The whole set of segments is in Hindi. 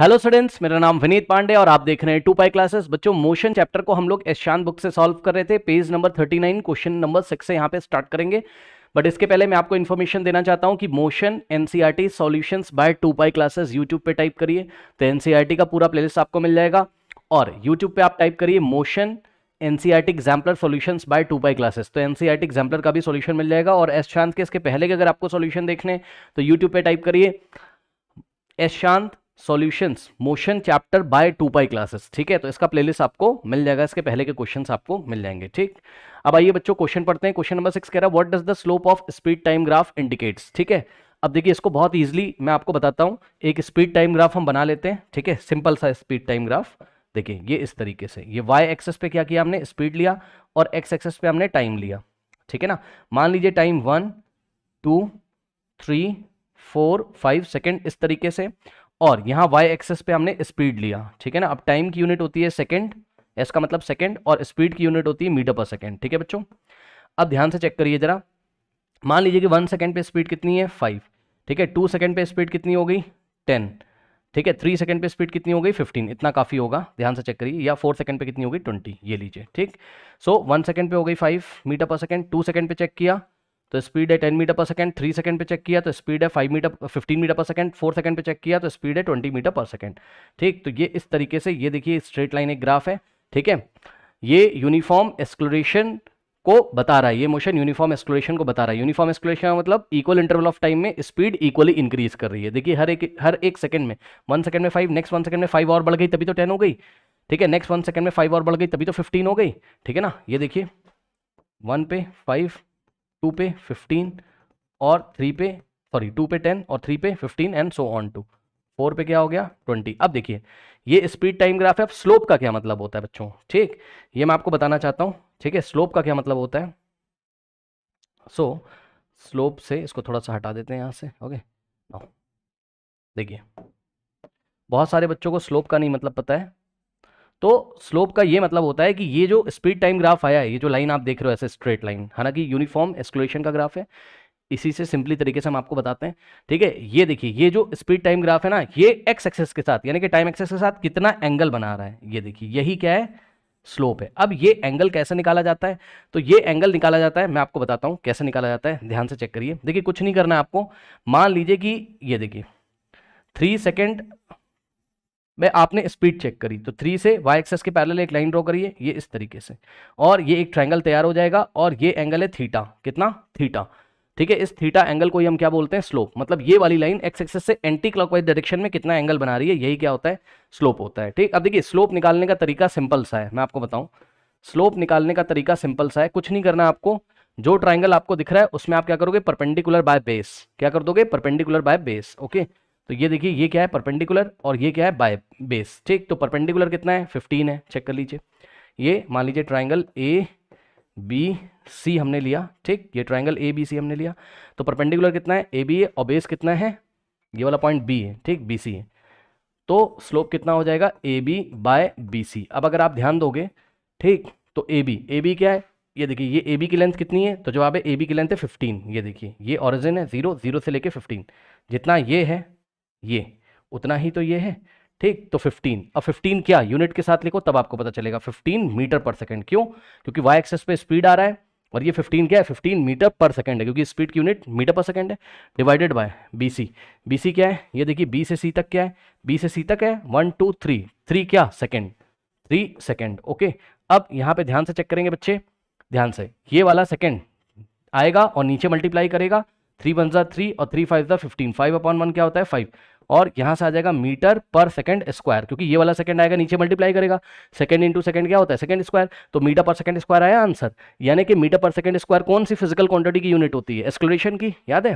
हेलो स्टूडेंट्स मेरा नाम विनीत पांडे और आप देख रहे हैं टू पाई क्लासेस बच्चों मोशन चैप्टर को हम लोग एशान बुक से सॉल्व कर रहे थे page number 39 question number six से यहाँ पे स्टार्ट करेंगे बट इसके पहले मैं आपको इन्फॉर्मेशन देना चाहता हूँ कि motion NCERT solutions T solutions by two pi classes YouTube पे टाइप करिए तो एन e का पूरा प्लेलिस्ट आपको मिल जाएगा और यूट्यूब पे आप टाइप करिए motion NCERT exemplar solutions by two pi classes तो टी एग्जाम्पलर e का भी सोल्यूशन मिल जाएगा और एस शांत के इसके पहले के अगर आपको सोल्यूशन देखने तो यूट्यूब पर टाइप करिए एस शांत solutions motion chapter by two pi classes ठीक है तो इसका प्लेलिस्ट आपको मिल जाएगा इसके पहले के क्वेश्चंस आपको मिल जाएंगे ठीक अब आइए बच्चों क्वेश्चन पढ़ते हैं क्वेश्चन नंबर सिक्स कह रहा है what does the slope of speed time graph indicates ठीक है अब देखिए इसको बहुत ईजिली मैं आपको बताता हूँ एक स्पीड टाइम ग्राफ हम बना लेते हैं ठीक है सिंपल सा स्पीड टाइम ग्राफ देखिए ये इस तरीके से ये वाई एक्सेस पे क्या किया हमने स्पीड लिया और एक्स एक्सेस पे हमने टाइम लिया ठीक है ना मान लीजिए time one two three four five second इस तरीके से और यहाँ वाई एक्सेस पे हमने स्पीड लिया ठीक है ना अब टाइम की यूनिट होती है सेकेंड एस का मतलब सेकेंड और स्पीड की यूनिट होती है मीटर पर सेकेंड ठीक है बच्चों अब ध्यान से चेक करिए जरा मान लीजिए कि वन सेकेंड पे स्पीड कितनी है फाइव ठीक है टू सेकेंड पे स्पीड कितनी हो गई टेन ठीक है थ्री सेकेंड पे स्पीड कितनी हो गई फिफ्टीन इतना काफ़ी होगा ध्यान से चेक करिए या फोर सेकेंड पे कितनी होगी ट्वेंटी ये लीजिए ठीक सो वन सेकेंड पे हो गई five metre per second two second पे चेक किया तो स्पीड है ten metre per second three second पे चेक किया तो स्पीड है five metre fifteen metre per second four second पे चेक किया तो स्पीड है ट्वेंटी मीटर पर सेकेंड ठीक तो ये इस तरीके से ये देखिए स्ट्रेट लाइन एक ग्राफ है ठीक है ये यूनिफॉर्म एक्सक्लोरेशन को बता रहा है ये मोशन यूनिफॉर्म एक्सक्लोरेशन को बता रहा है यूनिफॉर्म एक्सक्लोरेशन मतलब इक्वल इंटरवल ऑफ टाइम में स्पीड इक्वली इंक्रीज कर रही है देखिए हर एक हर एक सेकंड में वन सेकंड में फाइव नेक्स्ट वन सेकंड में फाइव और बढ़ गई तभी तो टेन हो गई ठीक है नेक्स्ट वन सेकंड में फाइव और बढ़ गई तभी तो फिफ्टीन हो गई ठीक है ना ये देखिए वन पे फाइव टू पे फिफ्टीन और थ्री पे सॉरी टू पे टेन और थ्री पे fifteen and so on to four पे क्या हो गया ट्वेंटी अब देखिए ये स्पीड टाइम ग्राफ है अब स्लोप का क्या मतलब होता है बच्चों ठीक ये मैं आपको बताना चाहता हूँ ठीक है स्लोप का क्या मतलब होता है सो so, स्लोप से इसको थोड़ा सा हटा देते हैं यहाँ से ओके देखिए बहुत सारे बच्चों को स्लोप का नहीं मतलब पता है तो स्लोप का ये मतलब होता है कि ये जो स्पीड टाइम ग्राफ आया है ये जो लाइन आप देख रहे हो ऐसे स्ट्रेट लाइन हालांकि यूनिफॉर्म एस्कुलेशन का ग्राफ है इसी से सिंपली तरीके से हम आपको बताते हैं ठीक है ये देखिए ये जो स्पीड टाइम ग्राफ है ना ये एक्स एक्सेस के साथ यानी कि टाइम एक्सेस के साथ कितना एंगल बना रहा है ये देखिए यही क्या है स्लोप है अब ये एंगल कैसे निकाला जाता है तो ये एंगल निकाला जाता है मैं आपको बताता हूँ कैसे निकाला जाता है ध्यान से चेक करिए देखिए कुछ नहीं करना है आपको मान लीजिए कि ये देखिए थ्री सेकेंड भाई आपने स्पीड चेक करी तो थ्री से वाई एक्सेस के पैरल एक लाइन ड्रॉ करिए ये इस तरीके से और ये एक ट्राइंगल तैयार हो जाएगा और ये एंगल है थीटा कितना थीटा ठीक है इस थीटा एंगल को ही हम क्या बोलते हैं स्लोप मतलब ये वाली लाइन एक्स एक्सेस से एंटी क्लॉकवाइज डायरेक्शन में कितना एंगल बना रही है यही क्या होता है स्लोप होता है ठीक अब देखिए स्लोप निकालने का तरीका सिंपल सा है मैं आपको बताऊं स्लोप निकालने का तरीका सिंपल सा है कुछ नहीं करना आपको जो ट्राइंगल आपको दिख रहा है उसमें आप क्या करोगे परपेंडिकुलर बाय बेस क्या कर दोगे perpendicular by base okay okay? तो ये देखिए ये क्या है परपेंडिकुलर और ये क्या है बाय बेस ठीक तो परपेंडिकुलर कितना है फिफ्टीन है चेक कर लीजिए ये मान लीजिए ट्राइंगल ए बी सी हमने लिया ठीक ये ट्राइंगल ए बी सी हमने लिया तो परपेंडिकुलर कितना है ए बी है और बेस कितना है ये वाला पॉइंट बी है ठीक बी सी है तो स्लोप कितना हो जाएगा A B by B C अब अगर आप ध्यान दोगे ठीक तो ए बी ए बी क्या है ये देखिए ये ए बी की लेंथ कितनी है तो जवाब है ए बी की लेंथ है फिफ्टीन ये देखिए ये ऑरिजिन है जीरो जीरो से लेके फिफ्टीन जितना ये है ये उतना ही तो ये है ठीक तो 15 अब 15 क्या यूनिट के साथ लिखो तब आपको पता चलेगा 15 मीटर पर सेकंड क्यों क्योंकि वाई एक्सेस पे स्पीड आ रहा है और ये 15 क्या है 15 मीटर पर सेकंड है क्योंकि स्पीड की यूनिट मीटर पर सेकंड है डिवाइडेड बाय बी सी क्या है ये देखिए बी से सी तक क्या है बी से सी तक है वन टू थ्री थ्री क्या सेकेंड थ्री सेकेंड ओके अब यहाँ पे ध्यान से चेक करेंगे बच्चे ध्यान से ये वाला सेकेंड आएगा और नीचे मल्टीप्लाई करेगा थ्री वन ज़ा थ्री और थ्री फाइव ज़ा फिफ्टीन फाइव अपॉन वन क्या होता है फाइव और यहां से आ जाएगा मीटर पर सेकंड स्क्वायर क्योंकि ये वाला सेकंड आएगा नीचे मल्टीप्लाई करेगा सेकंड इंटू सेकंड क्या होता है सेकंड स्क्वायर तो मीटर पर सेकंड स्क्वायर आया आंसर यानी कि मीटर पर सेकंड स्क्वायर कौन सी फिजिकल क्वांटिटी की यूनिट होती है एक्सक्लोरेशन की याद है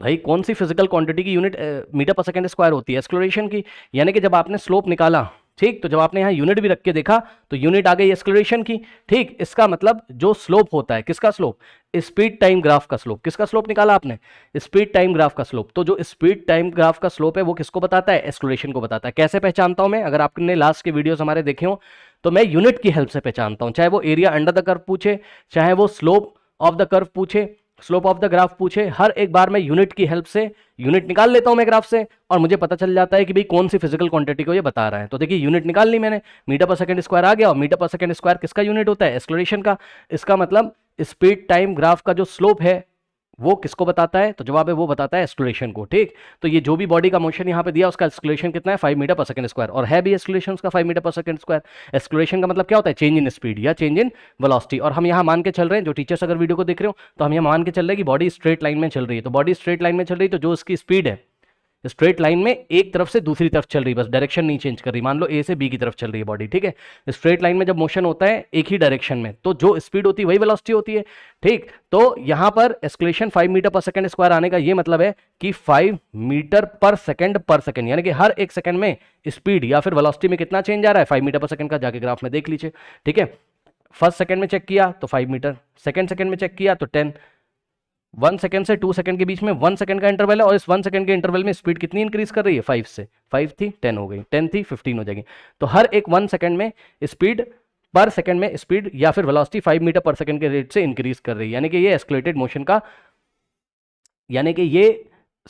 भाई कौन सी फिजिकल क्वांटिटी की unit metre per second square होती है एक्सक्लोरेशन की यानी कि जब आपने स्लोप निकाला ठीक तो जब आपने यहाँ यूनिट भी रख के देखा तो यूनिट आ गई एक्सक्लोरेशन की ठीक इसका मतलब जो स्लोप होता है किसका स्लोप स्पीड टाइम ग्राफ का स्लोप किसका स्लोप निकाला आपने स्पीड टाइम ग्राफ का स्लोप तो जो स्पीड टाइम ग्राफ का स्लोप है वो किसको बताता है एक्सक्लोरेशन को बताता है कैसे पहचानता हूँ मैं अगर आपने लास्ट के वीडियोज हमारे देखे हो तो मैं यूनिट की हेल्प से पहचानता हूँ चाहे वो एरिया अंडर द कर्व पूछे चाहे वो स्लोप ऑफ द कर्व पूछे स्लोप ऑफ द ग्राफ पूछे हर एक बार मैं यूनिट की हेल्प से यूनिट निकाल लेता हूं मैं ग्राफ से और मुझे पता चल जाता है कि भाई कौन सी फिजिकल क्वांटिटी को ये बता रहा है तो देखिए यूनिट निकाल ली मैंने मीटर पर सेकंड स्क्वायर आ गया और मीटर पर सेकंड स्क्वायर किसका यूनिट होता है एक्सप्लोरेशन का इसका मतलब स्पीड टाइम ग्राफ का जो स्लोप है वो किसको बताता है तो जवाब है वो बताता है एस्कुलेशन को ठीक तो ये जो भी बॉडी का मोशन यहाँ पे दिया उसका एस्कुलेशन कितना है five metre per second square और है भी एस्कुलेशन उसका five metre per second square acceleration का मतलब क्या होता है चेंज इन स्पीड या चेंज इन वेलोसिटी और हम यहाँ मान के चल रहे हैं जो टीचर्स अगर वीडियो को देख रहे हो तो हम यहाँ मान के चल रहे हैं कि बॉडी स्ट्रेट लाइन में चल रही है तो बॉडी स्ट्रेट लाइन में चल रही है तो जो उसकी स्पीड है स्ट्रेट लाइन में एक तरफ से दूसरी तरफ चल रही बस डायरेक्शन नहीं चेंज कर रही मान लो ए से बी की तरफ चल रही है बॉडी ठीक है स्ट्रेट लाइन में जब मोशन होता है एक ही डायरेक्शन में तो जो स्पीड होती है वही वेलोसिटी होती है ठीक तो यहां पर acceleration five metre per second square आने का ये मतलब है कि five metre per second per second यानी कि हर एक सेकेंड में स्पीड या फिर वेलॉसिटी में कितना चेंज आ रहा है फाइव मीटर पर सेकेंड का जाके ग्राफ में देख लीजिए ठीक है फर्स्ट सेकंड में चेक किया तो फाइव मीटर सेकेंड सेकेंड में चेक किया तो टेन वन सेकंड से टू सेकंड के बीच में वन सेकंड का इंटरवल है और इस वन सेकंड के इंटरवल में स्पीड कितनी इंक्रीज कर रही है फाइव से फाइव थी टेन हो गई टेन थी फिफ्टीन हो जाएगी तो हर एक वन सेकंड में स्पीड पर सेकंड में स्पीड या फिर velocity five metre per second के रेट से इंक्रीज कर रही है यानी कि ये एस्कुलेटेड मोशन का यानी कि ये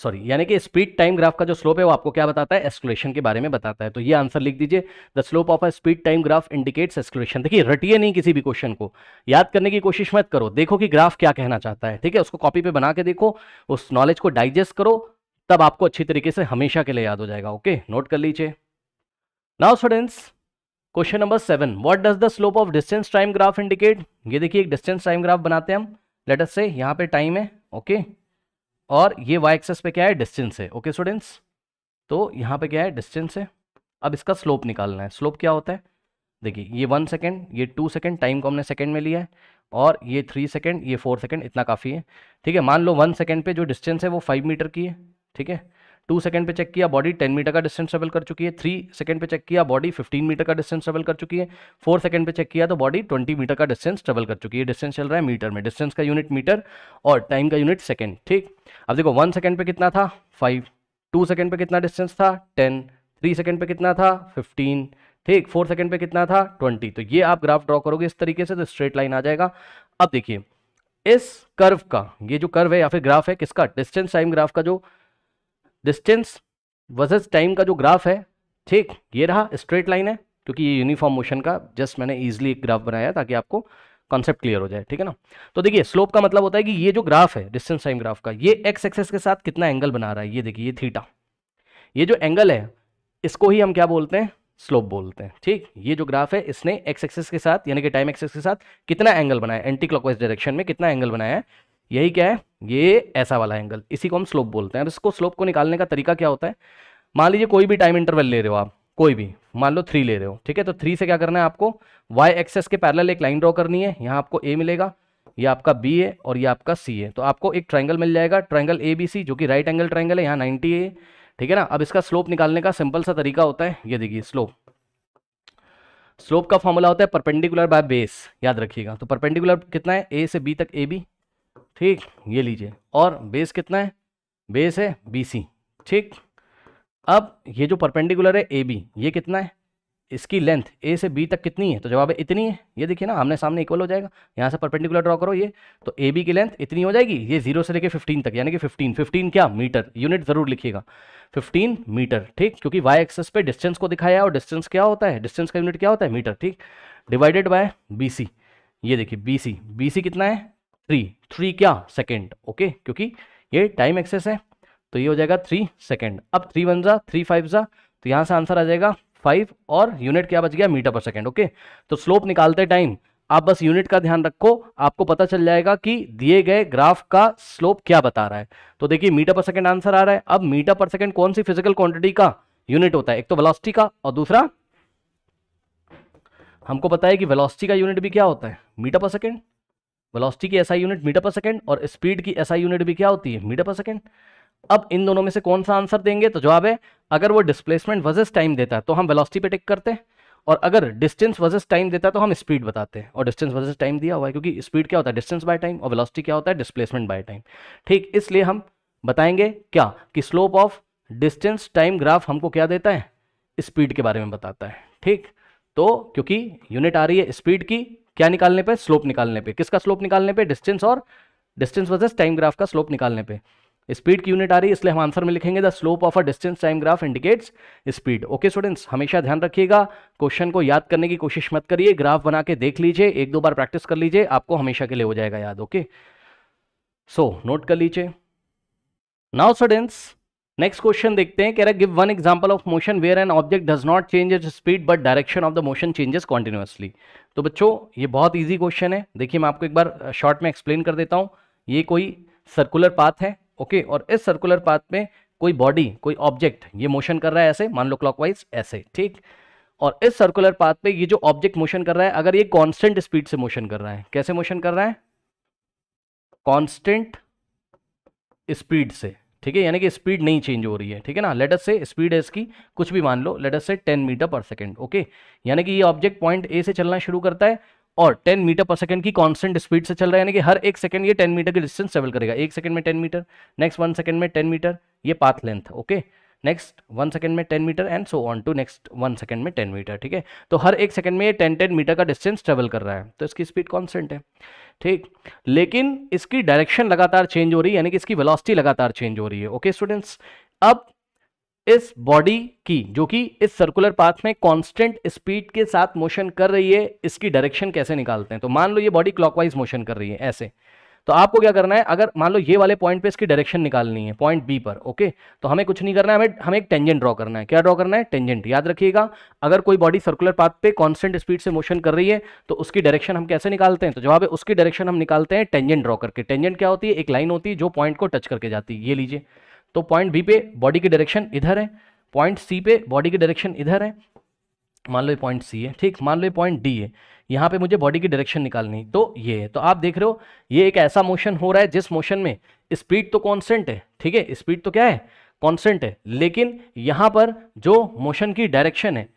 सॉरी यानी कि स्पीड टाइम ग्राफ का जो स्लोप है वो आपको क्या बताता है एस्कुलेशन के बारे में बताता है तो ये आंसर लिख दीजिए the slope of a speed time graph indicates acceleration देखिए रटिए नहीं किसी भी क्वेश्चन को याद करने की कोशिश मत करो देखो कि ग्राफ क्या कहना चाहता है ठीक है उसको कॉपी पे बना के देखो उस नॉलेज को डाइजेस्ट करो तब आपको अच्छी तरीके से हमेशा के लिए याद हो जाएगा ओके नोट कर लीजिए now students question number seven what does the slope of distance time graph indicate ये देखिए एक डिस्टेंस टाइम ग्राफ बनाते हैं हम लेटस से यहाँ पे टाइम है ओके okay? और ये वाई एक्सेस पे क्या है डिस्टेंस है ओके स्टूडेंट्स तो यहाँ पे क्या है डिस्टेंस है अब इसका स्लोप निकालना है स्लोप क्या होता है देखिए ये वन सेकेंड ये टू सेकेंड टाइम को हमने सेकेंड में लिया है और ये थ्री सेकेंड ये फोर सेकेंड इतना काफ़ी है ठीक है मान लो वन सेकेंड पे जो डिस्टेंस है वो फाइव मीटर की है ठीक है टू सेकंड पे चेक किया बॉडी टेन मीटर का डिस्टेंस ट्रेवल कर चुकी है थ्री सेकंड पे चेक किया बॉडी फिफ्टीन मीटर का डिस्टेंस ट्रेवल कर चुकी है फोर सेकंड पे चेक किया तो बॉडी ट्वेंटी मीटर का डिस्टेंस ट्रेवल कर चुकी है डिस्टेंस चल रहा है मीटर में डिस्टेंस का यूनिट मीटर और टाइम का यूनिट सेकेंड ठीक अब देखो वन सेकेंड पर कितना था फाइव टू सेकेंड पर कितना डिस्टेंस था टेन थ्री सेकेंड पर कितना था फिफ्टीन ठीक फोर सेकेंड पे कितना था ट्वेंटी तो ये आप ग्राफ ड्रॉ करोगे इस तरीके से तो स्ट्रेट लाइन आ जाएगा अब देखिए इस कर्व का ये जो कर्व है या फिर ग्राफ है किसका डिस्टेंस टाइम ग्राफ का जो डिस्टेंस वर्सेस टाइम का जो ग्राफ है ठीक ये रहा स्ट्रेट लाइन है क्योंकि ये यूनिफॉर्म मोशन का जस्ट मैंने इजिली एक ग्राफ बनाया ताकि आपको कॉन्सेप्ट क्लियर हो जाए ठीक है ना तो देखिए स्लोप का मतलब होता है कि ये जो ग्राफ है डिस्टेंस टाइम ग्राफ का ये एक्स एक्सेस के साथ कितना एंगल बना रहा है ये देखिए ये थीटा ये जो एंगल है इसको ही हम क्या बोलते हैं स्लोप बोलते हैं ठीक ये जो ग्राफ है इसने एक्स एक्सेस के साथ यानी कि टाइम एक्सेस के साथ कितना एंगल बनाया एंटी क्लॉकवाइज डायरेक्शन में कितना एंगल बनाया है यही क्या है ये ऐसा वाला एंगल इसी को हम स्लोप बोलते हैं अब इसको स्लोप को निकालने का तरीका क्या होता है मान लीजिए कोई भी टाइम इंटरवल ले रहे हो आप कोई भी मान लो थ्री ले रहे हो ठीक है तो थ्री से क्या करना है आपको वाई एक्सेस के पैरल एक लाइन ड्रॉ करनी है यहाँ आपको ए मिलेगा ये आपका बी है और ये आपका सी है तो आपको एक ट्राइंगल मिल जाएगा ट्राइंगल ए बी सी जो कि राइट एंगल ट्राइंगल है यहाँ नाइनटी ए ठीक है ना अब इसका स्लोप निकालने का सिंपल सा तरीका होता है ये देखिए स्लोप स्लोप का फॉर्मूला होता है परपेंडिकुलर बाय बेस याद रखिएगा तो परपेंडिकुलर कितना है ए से बी तक ए बी ठीक ये लीजिए और बेस कितना है बेस है बी सी ठीक अब ये जो परपेंडिकुलर है ए बी ये कितना है इसकी लेंथ ए से बी तक कितनी है तो जवाब है इतनी है ये देखिए ना हमने सामने इक्वल हो जाएगा यहाँ से परपेंडिकुलर ड्रॉ करो ये तो ए बी की लेंथ इतनी हो जाएगी ये जीरो से लेके फिफ्टीन तक यानी कि फिफ्टीन फिफ्टीन क्या मीटर यूनिट ज़रूर लिखिएगा फिफ्टीन मीटर ठीक क्योंकि वाई एक्सेस पे डिस्टेंस को दिखाया है और डिस्टेंस क्या होता है डिस्टेंस का यूनिट क्या होता है मीटर ठीक डिवाइडेड बाय बी सी ये देखिए बी सी बी सी कितना है थ्री थ्री क्या सेकेंड ओके क्योंकि ये टाइम एक्सेस है तो ये हो जाएगा थ्री सेकेंड अब थ्री वन जा थ्री फाइव जा तो यहाँ से आंसर आ जाएगा फाइव और यूनिट क्या बच गया मीटर पर सेकेंड ओके तो स्लोप निकालते टाइम आप बस यूनिट का ध्यान रखो आपको पता चल जाएगा कि दिए गए ग्राफ का स्लोप क्या बता रहा है तो देखिए मीटर पर सेकेंड आंसर आ रहा है अब मीटर पर सेकेंड कौन सी फिजिकल क्वांटिटी का यूनिट होता है एक तो वेलोसिटी का और दूसरा हमको पता है कि वेलोसिटी का यूनिट भी क्या होता है मीटर पर सेकेंड वेलोसिटी की SI unit metre per second और स्पीड की एसआई यूनिट भी क्या होती है मीटर पर सेकंड अब इन दोनों में से कौन सा आंसर देंगे तो जवाब है अगर वो डिस्प्लेसमेंट वर्सेस टाइम देता है तो हम वेलोसिटी पे टिक करते हैं और अगर डिस्टेंस वर्सेस टाइम देता है तो हम स्पीड बताते हैं और डिस्टेंस वर्सेस टाइम दिया हुआ है क्योंकि स्पीड क्या होता है डिस्टेंस बाय टाइम और वेलोसिटी क्या होता है डिस्प्लेसमेंट बाय टाइम ठीक इसलिए हम बताएंगे क्या कि slope of distance time graph हमको क्या देता है स्पीड के बारे में बताता है ठीक तो क्योंकि यूनिट आ रही है स्पीड की क्या निकालने पे स्लोप निकालने पे किसका स्लोप निकालने पे डिस्टेंस और डिस्टेंस वर्सेस टाइम ग्राफ का स्लोप निकालने पे स्पीड की यूनिट आ रही है इसलिए हम आंसर में लिखेंगे the slope of a distance time graph indicates speed okay students हमेशा ध्यान रखिएगा क्वेश्चन को याद करने की कोशिश मत करिए ग्राफ बना के देख लीजिए एक दो बार प्रैक्टिस कर लीजिए आपको हमेशा के लिए हो जाएगा याद ओके सो नोट कर लीजिए नाउ स्टूडेंट्स नेक्स्ट क्वेश्चन देखते हैं कह रहा है give one example of motion where an object does not change it speed but direction of the motion changes continuously तो बच्चों ये बहुत ईजी क्वेश्चन है देखिए मैं आपको एक बार शॉर्ट में एक्सप्लेन कर देता हूँ ये कोई सर्कुलर पाथ है ओके और इस सर्कुलर पाथ में कोई बॉडी कोई ऑब्जेक्ट ये मोशन कर रहा है ऐसे मान लो क्लॉक ऐसे ठीक और इस सर्कुलर पाथ पे ये जो ऑब्जेक्ट मोशन कर रहा है अगर ये कॉन्स्टेंट स्पीड से मोशन कर रहा है कैसे मोशन कर रहा है कॉन्स्टेंट स्पीड से ठीक है यानी कि स्पीड नहीं चेंज हो रही है ठीक है ना लेटस से स्पीड है इसकी कुछ भी मान लो let's say 10 metre per second okay यानी कि ये ऑब्जेक्ट पॉइंट ए से चलना शुरू करता है और 10 मीटर पर सेकंड की कांस्टेंट स्पीड से चल रहा है यानी कि हर एक सेकंड ये 10 मीटर की डिस्टेंस ट्रेवल करेगा एक सेकंड में 10 मीटर नेक्स्ट वन सेकंड में 10 मीटर ये path length okay next one second में ten metre and so on to next one second में टेन मीटर ठीक है तो हर एक सेकेंड में ये टेन टेन मीटर का डिस्टेंस ट्रेवल कर रहा है तो इसकी स्पीड कॉन्स्टेंट है ठीक लेकिन इसकी डायरेक्शन लगातार चेंज हो रही है यानी कि इसकी वेलोसिटी लगातार चेंज हो रही है ओके स्टूडेंट्स अब इस बॉडी की जो कि इस सर्कुलर पाथ में कांस्टेंट स्पीड के साथ मोशन कर रही है इसकी डायरेक्शन कैसे निकालते हैं तो मान लो ये बॉडी क्लॉकवाइज मोशन कर रही है ऐसे तो आपको क्या करना है अगर मान लो ये वाले पॉइंट पे इसकी डायरेक्शन निकालनी है पॉइंट बी पर ओके तो हमें कुछ नहीं करना है हमें हमें एक टेंजेंट ड्रॉ करना है क्या ड्रॉ करना है टेंजेंट याद रखिएगा अगर कोई बॉडी सर्कुलर पाथ पे कॉन्स्टेंट स्पीड से मोशन कर रही है तो उसकी डायरेक्शन हम कैसे निकालते हैं तो जवाब है उसकी डायरेक्शन हम निकालते हैं टेंजेंट ड्रॉ करके टेंजेंट क्या होती है एक लाइन होती है जो पॉइंट को टच करके जाती है ये लीजिए तो पॉइंट बी पे बॉडी की डायरेक्शन इधर है पॉइंट सी पे बॉडी की डायरेक्शन इधर है मान लो ये पॉइंट सी है ठीक मान लो ये पॉइंट डी है यहाँ पे मुझे बॉडी की डायरेक्शन निकालनी तो ये है तो आप देख रहे हो ये एक ऐसा मोशन हो रहा है जिस मोशन में स्पीड तो कॉन्स्टेंट है ठीक है स्पीड तो क्या है कॉन्स्टेंट है लेकिन यहाँ पर जो मोशन की डायरेक्शन है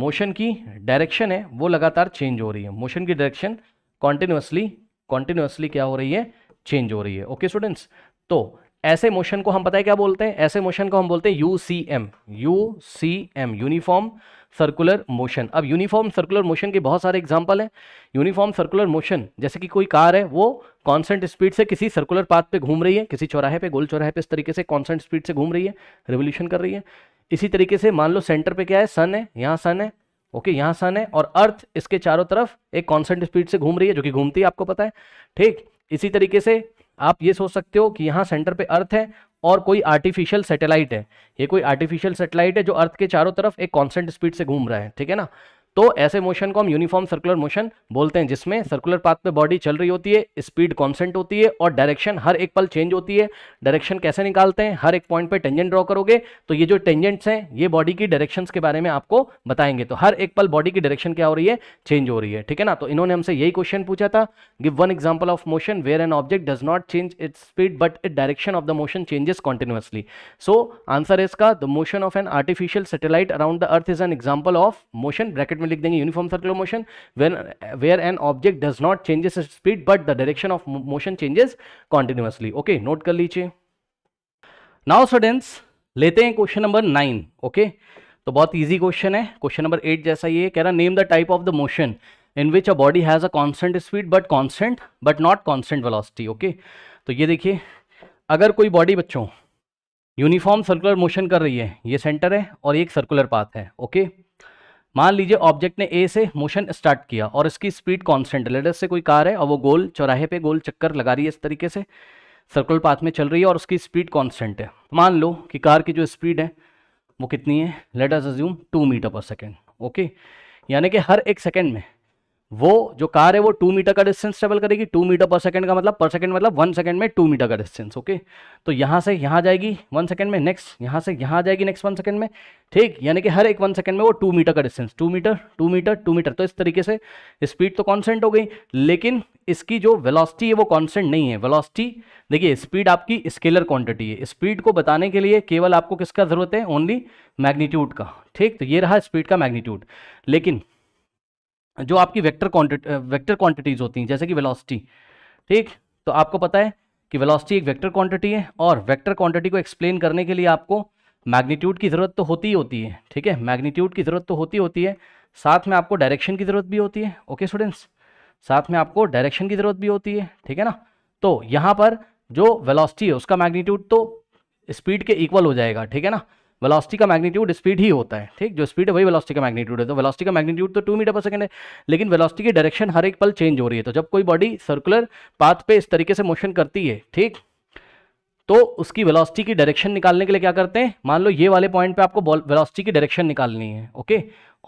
मोशन की डायरेक्शन है वो लगातार चेंज हो रही है मोशन की डायरेक्शन कॉन्टिन्यूसली कॉन्टिन्यूसली क्या हो रही है चेंज हो रही है ओके okay, स्टूडेंट्स तो ऐसे मोशन को हम पता है क्या बोलते हैं ऐसे मोशन को हम बोलते हैं U C M U C M uniform circular motion अब यूनिफॉर्म सर्कुलर मोशन के बहुत सारे एग्जाम्पल हैं यूनिफॉर्म सर्कुलर मोशन जैसे कि कोई कार है वो कांस्टेंट स्पीड से किसी सर्कुलर पाथ पे घूम रही है किसी चौराहे पे गोल चौराहे पे इस तरीके से कांस्टेंट स्पीड से घूम रही है रिवोल्यूशन कर रही है इसी तरीके से मान लो सेंटर पे क्या है सन है यहाँ सन है ओके यहाँ सन है और अर्थ इसके चारों तरफ एक कॉन्सेंट स्पीड से घूम रही है जो कि घूमती है आपको पता है ठीक इसी तरीके से आप ये सोच सकते हो कि यहाँ सेंटर पे अर्थ है और कोई आर्टिफिशियल सैटेलाइट है ये कोई आर्टिफिशियल सैटेलाइट है जो अर्थ के चारों तरफ एक कॉन्सेंट स्पीड से घूम रहा है ठीक है ना तो ऐसे मोशन को हम यूनिफॉर्म सर्कुलर मोशन बोलते हैं जिसमें सर्कुलर पाथ पे बॉडी चल रही होती है स्पीड कॉन्सेंट होती है और डायरेक्शन हर एक पल चेंज होती है डायरेक्शन कैसे निकालते हैं हर एक पॉइंट पे टेंजेंट ड्रॉ करोगे तो ये जो टेंजेंट्स हैं ये बॉडी की डायरेक्शन के बारे में आपको बताएंगे तो हर एक पल बॉडी की डायरेक्शन क्या हो रही है चेंज हो रही है ठीक है ना तो इन्होंने हमसे यही क्वेश्चन पूछा था give one example of motion where an object does not change its speed but it direction of the motion changes continuously so answer इसका the motion of an artificial satellite around the earth is an example of motion bracket में लिख देंगे uniform circular motion when where an object does not changes speed but the direction of motion changes continuously okay note कर लीजिए नाउ स्टूडेंट्स लेते हैं क्वेश्चन नंबर नाइन ओके तो बहुत ईजी क्वेश्चन है क्वेश्चन नंबर एट जैसा ये कह रहा name the type of the motion in which a body has a constant speed but constant but not constant velocity okay तो ये देखिए अगर कोई बॉडी बच्चों यूनिफॉर्म सर्कुलर मोशन कर रही है ये सेंटर है और एक सर्कुलर पाथ है ओके okay? मान लीजिए ऑब्जेक्ट ने ए से मोशन स्टार्ट किया और इसकी स्पीड है लेटर से कोई कार है और वो गोल चौराहे पे गोल चक्कर लगा रही है इस तरीके से सर्कुलर पाथ में चल रही है और उसकी स्पीड कॉन्स्टेंट है मान लो कि कार की जो स्पीड है वो कितनी है let assume two metre per second okay यानी कि हर एक सेकेंड में वो जो कार है वो टू मीटर का डिस्टेंस ट्रेवल करेगी टू मीटर पर सेकंड का मतलब पर सेकंड मतलब वन सेकंड में टू मीटर का डिस्टेंस ओके तो यहाँ से यहाँ जाएगी वन सेकंड में नेक्स्ट यहाँ से यहाँ जाएगी नेक्स्ट वन सेकंड में ठीक यानी कि हर एक वन सेकंड में वो टू मीटर का distance two metre two metre two metre तो इस तरीके से स्पीड तो कॉन्सेंट हो गई लेकिन इसकी जो वेलॉसिटी है वो कॉन्सेंट नहीं है वेलॉसिटी देखिए स्पीड आपकी स्केलर क्वांटिटी है स्पीड को बताने के लिए केवल आपको किसका ज़रूरत है ओनली मैग्नीट्यूड का ठीक तो ये रहा स्पीड का मैग्नीट्यूड लेकिन जो आपकी वेक्टर क्वांटिटी वेक्टर क्वांटिटीज होती हैं जैसे कि वेलोसिटी ठीक तो आपको पता है कि वेलोसिटी एक वेक्टर क्वांटिटी है और वेक्टर क्वांटिटी को एक्सप्लेन करने के लिए आपको मैग्नीट्यूड की ज़रूरत तो होती ही होती है ठीक है मैग्नीट्यूड की ज़रूरत तो होती होती है साथ में आपको डायरेक्शन की ज़रूरत भी होती है ओके स्टूडेंट्स साथ में आपको डायरेक्शन की ज़रूरत भी होती है ठीक है ना तो यहाँ पर जो वेलोसिटी है उसका मैग्नीट्यूड तो स्पीड के इक्वल हो जाएगा ठीक है ना वेलोसिटी का मैग्नीट्यूड स्पीड ही होता है ठीक जो स्पीड है वही वेलोसिटी का मैग्नीट्यूड है तो वेलोसिटी का मैग्नीट्यूड तो टू मीटर पर सेकंड है लेकिन वेलोसिटी की डायरेक्शन हर एक पल चेंज हो रही है तो जब कोई बॉडी सर्कुलर पाथ पे इस तरीके से मोशन करती है ठीक तो उसकी वेलोसिटी की डायरेक्शन निकालने के लिए क्या करते हैं मान लो ये वाले पॉइंट पे आपको वेलोसिटी की डायरेक्शन निकालनी है ओके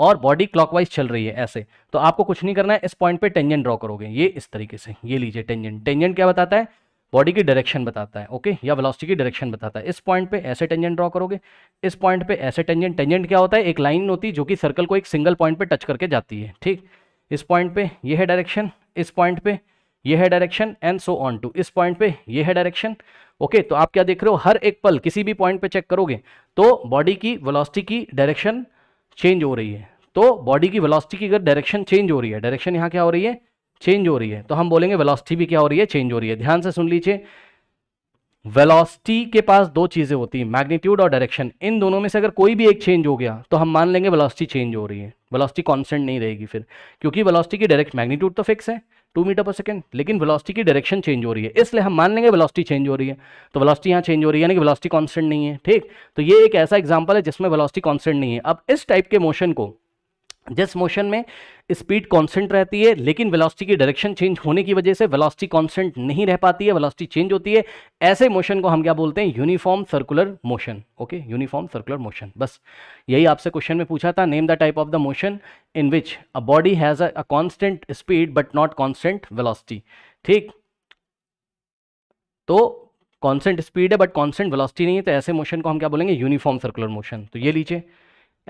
और बॉडी क्लॉकवाइज चल रही है ऐसे तो आपको कुछ नहीं करना है इस पॉइंट पे टेंजेंट ड्रॉ करोगे ये इस तरीके से ये लीजिए टेंजेंट टेंजेंट क्या बताता है बॉडी की डायरेक्शन बताता है ओके या वेलोसिटी की डायरेक्शन बताता है इस पॉइंट पे ऐसे टेंजेंट ड्रॉ करोगे इस पॉइंट पे ऐसे टेंजेंट टेंजेंट क्या होता है एक लाइन होती है जो कि सर्कल को एक सिंगल पॉइंट पे टच करके जाती है ठीक इस पॉइंट पे ये है डायरेक्शन इस पॉइंट पे ये है direction and so on two इस पॉइंट पे ये है डायरेक्शन ओके तो आप क्या देख रहे हो हर एक पल किसी भी पॉइंट पे चेक करोगे तो बॉडी की वेलोसिटी की डायरेक्शन चेंज हो रही है तो बॉडी की वेलोसिटी की अगर डायरेक्शन चेंज हो रही है डायरेक्शन यहाँ क्या हो रही है चेंज हो रही है तो हम बोलेंगे वेलोसिटी भी क्या हो रही है चेंज हो रही है ध्यान से सुन लीजिए वेलोसिटी के पास दो चीज़ें होती हैं मैग्नीट्यूड और डायरेक्शन इन दोनों में से अगर कोई भी एक चेंज हो गया तो हम मान लेंगे वेलोसिटी चेंज हो रही है वेलोसिटी कांस्टेंट नहीं रहेगी फिर क्योंकि वेलोसिटी की डायरेक्ट मैग्नीट्यूड तो फिक्स है टू मीटर पर सेकेंड लेकिन वेलोसिटी की डायरेक्शन चेंज हो रही है इसलिए हम मान लेंगे वेलोसिटी चेंज हो रही है तो वेलोसिटी यहाँ चेंज हो रही है यानी कि वेलोसिटी कांस्टेंट नहीं है ठीक तो ये एक ऐसा एग्जांपल है जिसमें वेलोसिटी कांस्टेंट नहीं है अब इस टाइप के मोशन को जिस मोशन में स्पीड कांस्टेंट रहती है लेकिन वेलोसिटी की डायरेक्शन चेंज होने की वजह से वेलोसिटी कांस्टेंट नहीं रह पाती है वेलोसिटी चेंज होती है ऐसे मोशन को हम क्या बोलते हैं uniform circular motion okay uniform circular motion बस यही आपसे क्वेश्चन में पूछा था name the type of the motion in which a body has a constant speed but not constant velocity ठीक तो कॉन्स्टेंट स्पीड है बट कॉन्स्टेंट वेलॉसिटी नहीं है तो ऐसे मोशन को हम क्या बोलेंगे यूनिफॉर्म सर्कुलर मोशन तो ये लीजिए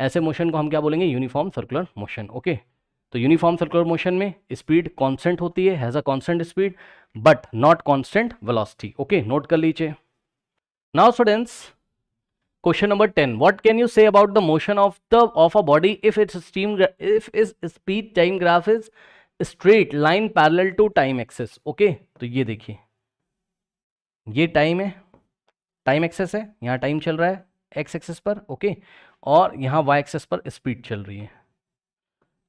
ऐसे मोशन को हम क्या बोलेंगे यूनिफॉर्म सर्कुलर मोशन ओके तो यूनिफॉर्म सर्कुलर मोशन में स्पीड कांस्टेंट होती है has a constant speed but not constant velocity okay note कर लीजिए now students question number ten what can you say about the motion of the of a body if it's steam if is speed time graph is straight line parallel to time axis okay तो ये देखिए ये टाइम है टाइम एक्सेस है यहाँ टाइम चल रहा है एक्स एक्सेस पर ओके okay? और यहाँ वाई एक्सेस पर स्पीड चल रही है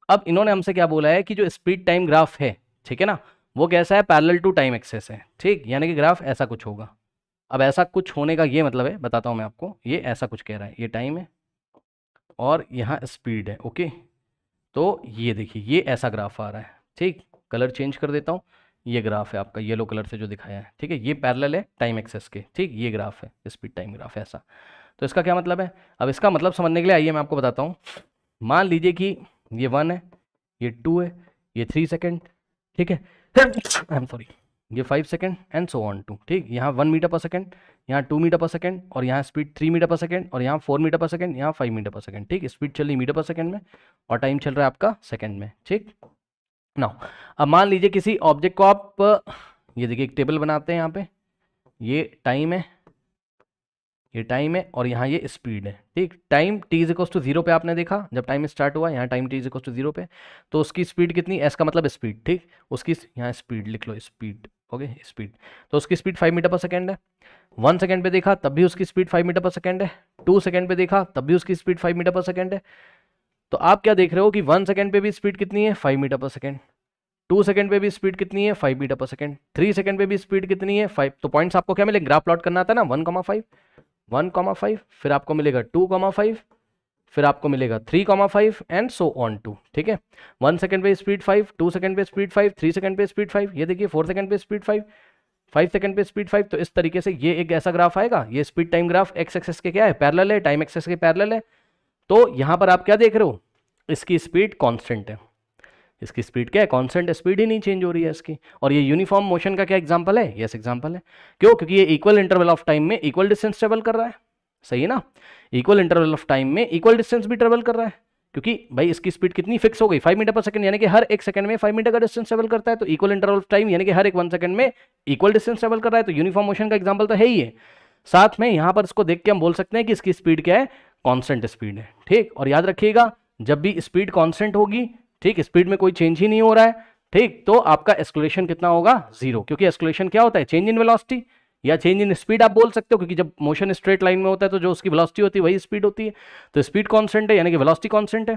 अब इन्होंने हमसे क्या बोला है कि जो स्पीड टाइम ग्राफ है ठीक है ना वो कैसा है पैरेलल टू टाइम एक्सेस है ठीक यानी कि ग्राफ ऐसा कुछ होगा अब ऐसा कुछ होने का ये मतलब है बताता हूँ मैं आपको ये ऐसा कुछ कह रहा है ये टाइम है और यहाँ स्पीड है ओके तो ये देखिए ये ऐसा ग्राफ आ रहा है ठीक कलर चेंज कर देता हूँ ये ग्राफ है आपका येलो कलर से जो दिखाया है ठीक है ये पैरेलल है टाइम एक्सेस के ठीक ये ग्राफ है स्पीड टाइम ग्राफ है ऐसा तो इसका क्या मतलब है अब इसका मतलब समझने के लिए आइए मैं आपको बताता हूँ मान लीजिए कि ये वन है ये टू है ये थ्री सेकेंड ठीक है आई एम सॉरी ये five second and so on two ठीक यहाँ वन मीटर पर सेकेंड यहाँ टू मीटर पर सेकेंड और यहाँ speed three metre per second और यहाँ फोर मीटर पर सेकेंड यहाँ फाइव मीटर पर सेकेंड ठीक स्पीड चल रही मीटर पर सेकेंड में और टाइम चल रहा है आपका सेकेंड में ठीक ना अब मान लीजिए किसी ऑब्जेक्ट को आप ये देखिए एक टेबल बनाते हैं यहाँ पे ये टाइम है ये टाइम है और यहाँ ये स्पीड है ठीक time T is equals to zero पे आपने देखा जब टाइम स्टार्ट हुआ यहाँ time T is equals to zero पे तो उसकी स्पीड कितनी एस का मतलब स्पीड ठीक उसकी यहाँ स्पीड लिख लो स्पीड ओके स्पीड तो उसकी speed five metre per second है वन सेकेंड पे देखा तब भी उसकी speed five metre per second है टू सेकेंड पे देखा तब भी उसकी speed five metre per second है तो आप क्या देख रहे हो कि वन सेकेंड पे भी स्पीड कितनी है five metre per second two second पे भी स्पीड कितनी है five metre per second three second पे भी स्पीड कितनी है फाइव तो पॉइंट्स आपको क्या मिले ग्राफ प्लॉट करना आता है ना one comma five one comma five फिर आपको मिलेगा टू कॉमा फाइव फिर आपको मिलेगा three comma five and so on two ठीक है वन सेकंड पे स्पीड फाइव टू सेकंड पे स्पीड फाइव थ्री सेकंड पे स्पीड फाइव ये देखिए फोर सेकंड पे स्पीड फाइव फाइव सेकंड पे स्पीड फाइव तो इस तरीके से ये एक ऐसा ग्राफ आएगा ये speed time graph x axis के क्या है पैरल है टाइम एक्सेस के पैरल है तो यहाँ पर आप क्या देख रहे हो इसकी स्पीड कॉन्स्टेंट है इसकी स्पीड क्या है कॉन्सेंट स्पीड ही नहीं चेंज हो रही है इसकी और ये यूनिफॉर्म मोशन का क्या एग्जाम्पल है यस एग्जाम्पल है क्यों क्योंकि ये इक्वल इंटरवल ऑफ टाइम में इक्वल डिस्टेंस ट्रेवल कर रहा है सही है ना इक्वल इंटरवल ऑफ टाइम में इक्वल डिस्टेंस भी ट्रेवल कर रहा है क्योंकि भाई इसकी स्पीड कितनी फिक्स हो गई फाइव मीटर पर सेकंड यानी कि हर एक सेकंड में फाइव मीटर का डिस्टेंस ट्रेवल करता है तो इक्वल इंटरवल ऑफ टाइम यानी कि हर एक वन सेकंड में इक्वल डिस्टेंस ट्रेवल कर रहा है तो यूनिफॉर्म मोशन का एग्जाम्पल तो है ही है साथ में यहाँ पर इसको देख के हम बोल सकते हैं कि इसकी स्पीड क्या है कॉन्सेंट स्पीड है ठीक और याद रखिएगा जब भी स्पीड कॉन्स्टेंट होगी ठीक स्पीड में कोई चेंज ही नहीं हो रहा है ठीक तो आपका एस्कुलेशन कितना होगा जीरो क्योंकि एस्कुलेशन क्या होता है चेंज इन वेलोसिटी या चेंज इन स्पीड आप बोल सकते हो क्योंकि जब मोशन स्ट्रेट लाइन में होता है तो जो उसकी वेलोसिटी होती है वही स्पीड होती है तो स्पीड कॉन्सेंट है यानी कि वेलोसिटी कॉन्सेंट है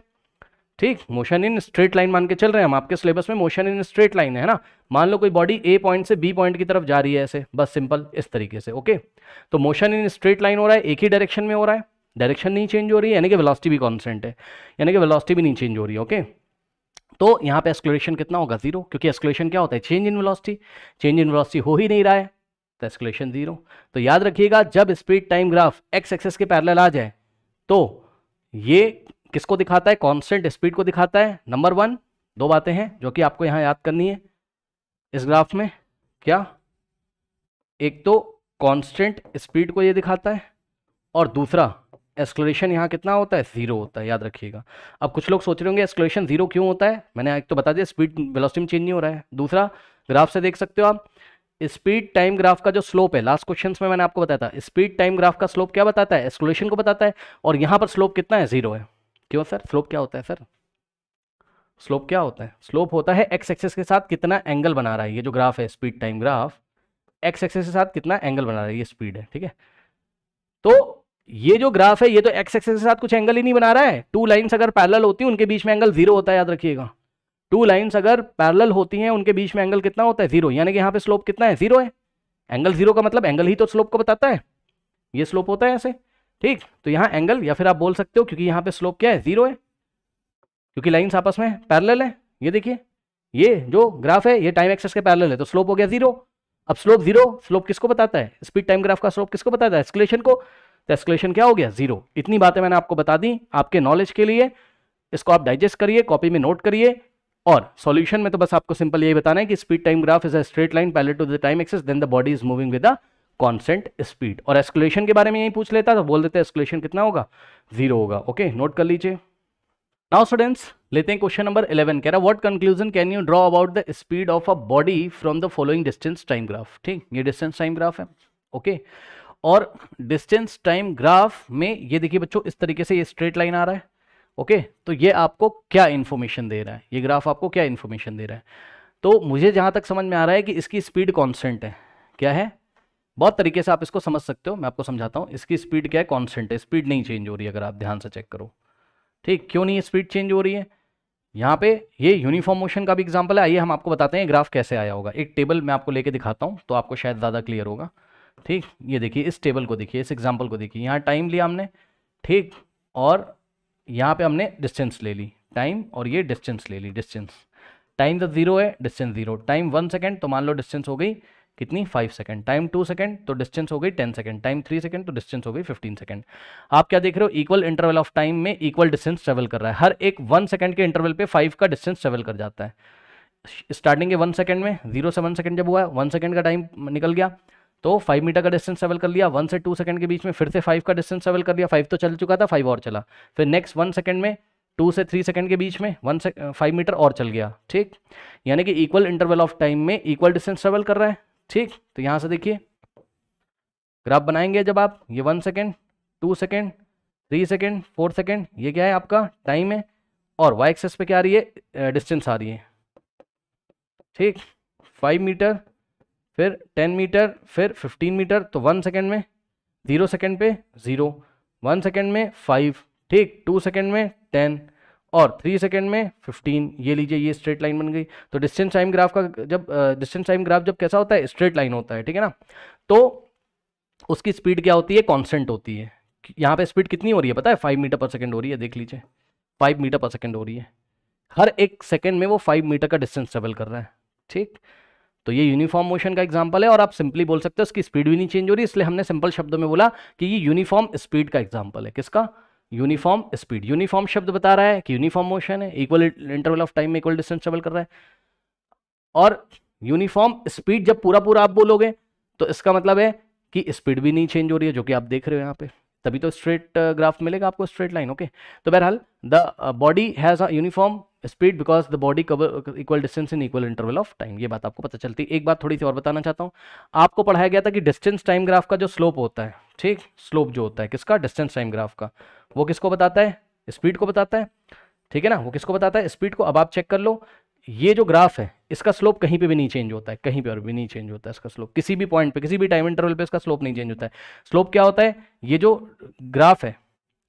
ठीक मोशन इन स्ट्रेट लाइन मान के चल रहे हैं हम आपके सिलेबस में मोशन इन स्ट्रेट लाइन है ना मान लो कोई बॉडी ए पॉइंट से बी पॉइंट की तरफ जा रही है ऐसे बस सिंपल इस तरीके से ओके तो मोशन इन स्ट्रेट लाइन हो रहा है एक ही डायरेक्शन में हो रहा है डायरेक्शन नहीं चेंज हो रही है यानी कि वेलोसिटी भी कॉन्सेंट है यानी कि वेलोसिटी भी नहीं चेंज हो रही है ओके तो यहाँ पे एस्कुलेशन कितना होगा जीरो क्योंकि एस्कुलेशन क्या होता है change in velocity change in velocity हो ही नहीं रहा है तो एस्कुलेशन जीरो तो याद रखिएगा जब speed time graph x axis के पैरेलल आ जाए तो ये किसको दिखाता है कांस्टेंट स्पीड को दिखाता है नंबर वन दो बातें हैं जो कि आपको यहाँ याद करनी है इस ग्राफ में क्या एक तो कॉन्स्टेंट स्पीड को ये दिखाता है और दूसरा एक्सक्लोरेशन यहाँ कितना होता है जीरो होता है याद रखिएगा अब कुछ लोग सोच रहे होंगे एक्सक्लोरेशन जीरो क्यों होता है मैंने एक तो बता दिया स्पीड वेलोसिटी में चेंज नहीं हो रहा है दूसरा ग्राफ से देख सकते हो आप स्पीड टाइम ग्राफ का जो स्लोप है लास्ट क्वेश्चन में मैंने आपको बताया था स्पीड टाइम ग्राफ का स्लोप क्या बताता है एक्सक्लोरेशन को बताता है और यहाँ पर स्लोप कितना है जीरो है क्यों सर स्लोप क्या होता है सर स्लोप क्या होता है स्लोप होता है एक्स एक्सेस के साथ कितना एंगल बना रहा है ये जो ग्राफ है speed time graph x axis के साथ कितना एंगल बना रहा है ये स्पीड है ठीक है तो ये जो ग्राफ है ये तो एक्स एक्सेस के साथ कुछ एंगल ही नहीं बना रहा है टू लाइन्स अगर पैरल होती हैं उनके बीच में एंगल जीरो होता है याद रखिएगा टू लाइन्स अगर पैरल होती हैं उनके बीच में एंगल कितना होता है जीरो यानी कि यहाँ पे स्लोप कितना है जीरो है एंगल जीरो का मतलब एंगल ही तो स्लोप को बताता है ये स्लोप होता है ऐसे ठीक तो यहाँ एंगल या फिर आप बोल सकते हो क्योंकि यहाँ पे स्लोप क्या है जीरो है क्योंकि लाइन्स आपस में पैरल है ये देखिए ये जो ग्राफ है ये टाइम एक्सेस के पैरल है तो स्लोप हो गया जीरो अब स्लोप जीरो स्लोप किसको बताता है स्पीड टाइम ग्राफ का स्लोप किसको बताता है एक्सलेशन को तो एक्सक्लेशन क्या हो गया जीरो इतनी बातें मैंने आपको बता दी आपके नॉलेज के लिए इसको आप डाइजेस्ट करिए कॉपी में नोट करिए और सॉल्यूशन में तो बस आपको सिंपल यही बताना है कि speed time graph is a straight line parallel to the time axis then the body is moving with a constant speed और एस्कुलेशन के बारे में यही पूछ लेता तो बोल देते एस्कुलेशन कितना होगा जीरो होगा ओके नोट कर लीजिए नाउ स्टूडेंट्स लेते हैं क्वेश्चन नंबर इलेवन कह रहा what conclusion can you draw about the speed of a body from the following distance time graph ठीक ये डिस्टेंस टाइम ग्राफ है ओके okay? और डिस्टेंस टाइम ग्राफ में ये देखिए बच्चों इस तरीके से ये स्ट्रेट लाइन आ रहा है ओके तो ये आपको क्या इन्फॉर्मेशन दे रहा है ये ग्राफ आपको क्या इन्फॉर्मेशन दे रहा है तो मुझे जहाँ तक समझ में आ रहा है कि इसकी स्पीड कॉन्सेंट है क्या है बहुत तरीके से आप इसको समझ सकते हो मैं आपको समझाता हूँ इसकी स्पीड क्या है कॉन्सेंट है स्पीड नहीं चेंज हो रही है अगर आप ध्यान से चेक करो ठीक क्यों नहीं स्पीड चेंज हो रही है यहाँ पे ये यूनिफॉर्म मोशन का भी एग्जांपल है आइए हम आपको बताते हैं ग्राफ कैसे आया होगा एक टेबल मैं आपको लेके दिखाता हूँ तो आपको शायद ज़्यादा क्लियर होगा ठीक ये देखिए इस टेबल को देखिए इस एग्जाम्पल को देखिए यहाँ टाइम लिया हमने ठीक और यहाँ पे हमने डिस्टेंस ले ली टाइम और ये डिस्टेंस ले ली डिस्टेंस टाइम तो ज़ीरो है distance zero time one second तो मान लो डिस्टेंस हो गई कितनी five second time two second तो डिस्टेंस हो गई ten second time three second तो डिस्टेंस हो गई फिफ्टीन सेकेंड आप क्या देख रहे हो इक्वल इंटरवल ऑफ टाइम में इक्वल डिस्टेंस ट्रेवल कर रहा है हर एक वन सेकेंड के इंटरवल पे फाइव का डिस्टेंस ट्रेवल कर जाता है स्टार्टिंग के वन सेकेंड में जीरो से वन सेकेंड जब हुआ वन सेकेंड का टाइम निकल गया तो फाइव मीटर का डिस्टेंस ट्रेवल कर लिया वन से टू सेकंड के बीच में फिर से फाइव का डिस्टेंस ट्रेवल कर लिया फाइव तो चल चुका था फाइव और चला फिर नेक्स्ट वन सेकंड में टू से थ्री सेकंड के बीच में वन से फाइव मीटर और चल गया ठीक यानी कि इक्वल इंटरवल ऑफ टाइम में इक्वल डिस्टेंस ट्रेवल कर रहा है ठीक तो यहाँ से देखिए ग्राफ बनाएंगे जब आप ये one second two second three second four second ये क्या है आपका टाइम है और वाई एक्सेस पे क्या आ रही है डिस्टेंस uh, आ रही है ठीक फाइव मीटर फिर टेन मीटर फिर फिफ्टीन मीटर तो वन सेकेंड में ज़ीरो सेकेंड पे ज़ीरो वन सेकेंड में फाइव ठीक टू सेकेंड में टेन और थ्री सेकेंड में फिफ्टीन ये लीजिए ये स्ट्रेट लाइन बन गई तो डिस्टेंस टाइम ग्राफ का जब डिस्टेंस टाइम ग्राफ जब कैसा होता है स्ट्रेट लाइन होता है ठीक है ना तो उसकी स्पीड क्या होती है कॉन्स्टेंट होती है यहाँ पे स्पीड कितनी हो रही है पता है फाइव मीटर पर सेकेंड हो रही है देख लीजिए फाइव मीटर पर सेकेंड हो रही है हर एक सेकेंड में वो फाइव मीटर का डिस्टेंस ट्रेवल कर रहा है ठीक तो ये यूनिफॉर्म मोशन का एग्जाम्पल है और आप सिंपली बोल सकते हो उसकी स्पीड भी नहीं चेंज हो रही इसलिए हमने सिंपल शब्दों में बोला कि ये यूनिफॉर्म स्पीड का एग्जाम्पल है किसका यूनिफॉर्म स्पीड यूनिफॉर्म शब्द बता रहा है कि यूनिफॉर्म मोशन है इक्वल इंटरवल ऑफ टाइम में इक्वल डिस्टेंस ट्रेवल कर रहा है और यूनिफॉर्म स्पीड जब पूरा पूरा आप बोलोगे तो इसका मतलब है कि स्पीड भी नहीं चेंज हो रही है जो कि आप देख रहे हो यहाँ पे तभी तो स्ट्रेट ग्राफ uh, मिलेगा आपको स्ट्रेट लाइन ओके तो बहरहाल the body has a uniform speed because the body cover equal distance in equal interval of time ये बात आपको पता चलती है एक बात थोड़ी सी और बताना चाहता हूँ आपको पढ़ाया गया था कि डिस्टेंस टाइम ग्राफ का जो स्लोप होता है ठीक स्लोप जो होता है किसका डिस्टेंस टाइम ग्राफ का वो किसको बताता है स्पीड को बताता है ठीक है ना वो किसको बताता है स्पीड को अब आप चेक कर लो ये जो ग्राफ है इसका स्लोप कहीं पे भी नहीं चेंज होता है कहीं पे और भी नहीं चेंज होता है इसका स्लोप किसी भी पॉइंट पे किसी भी टाइम इंटरवल पे इसका स्लोप नहीं चेंज होता है स्लोप क्या होता है ये जो ग्राफ है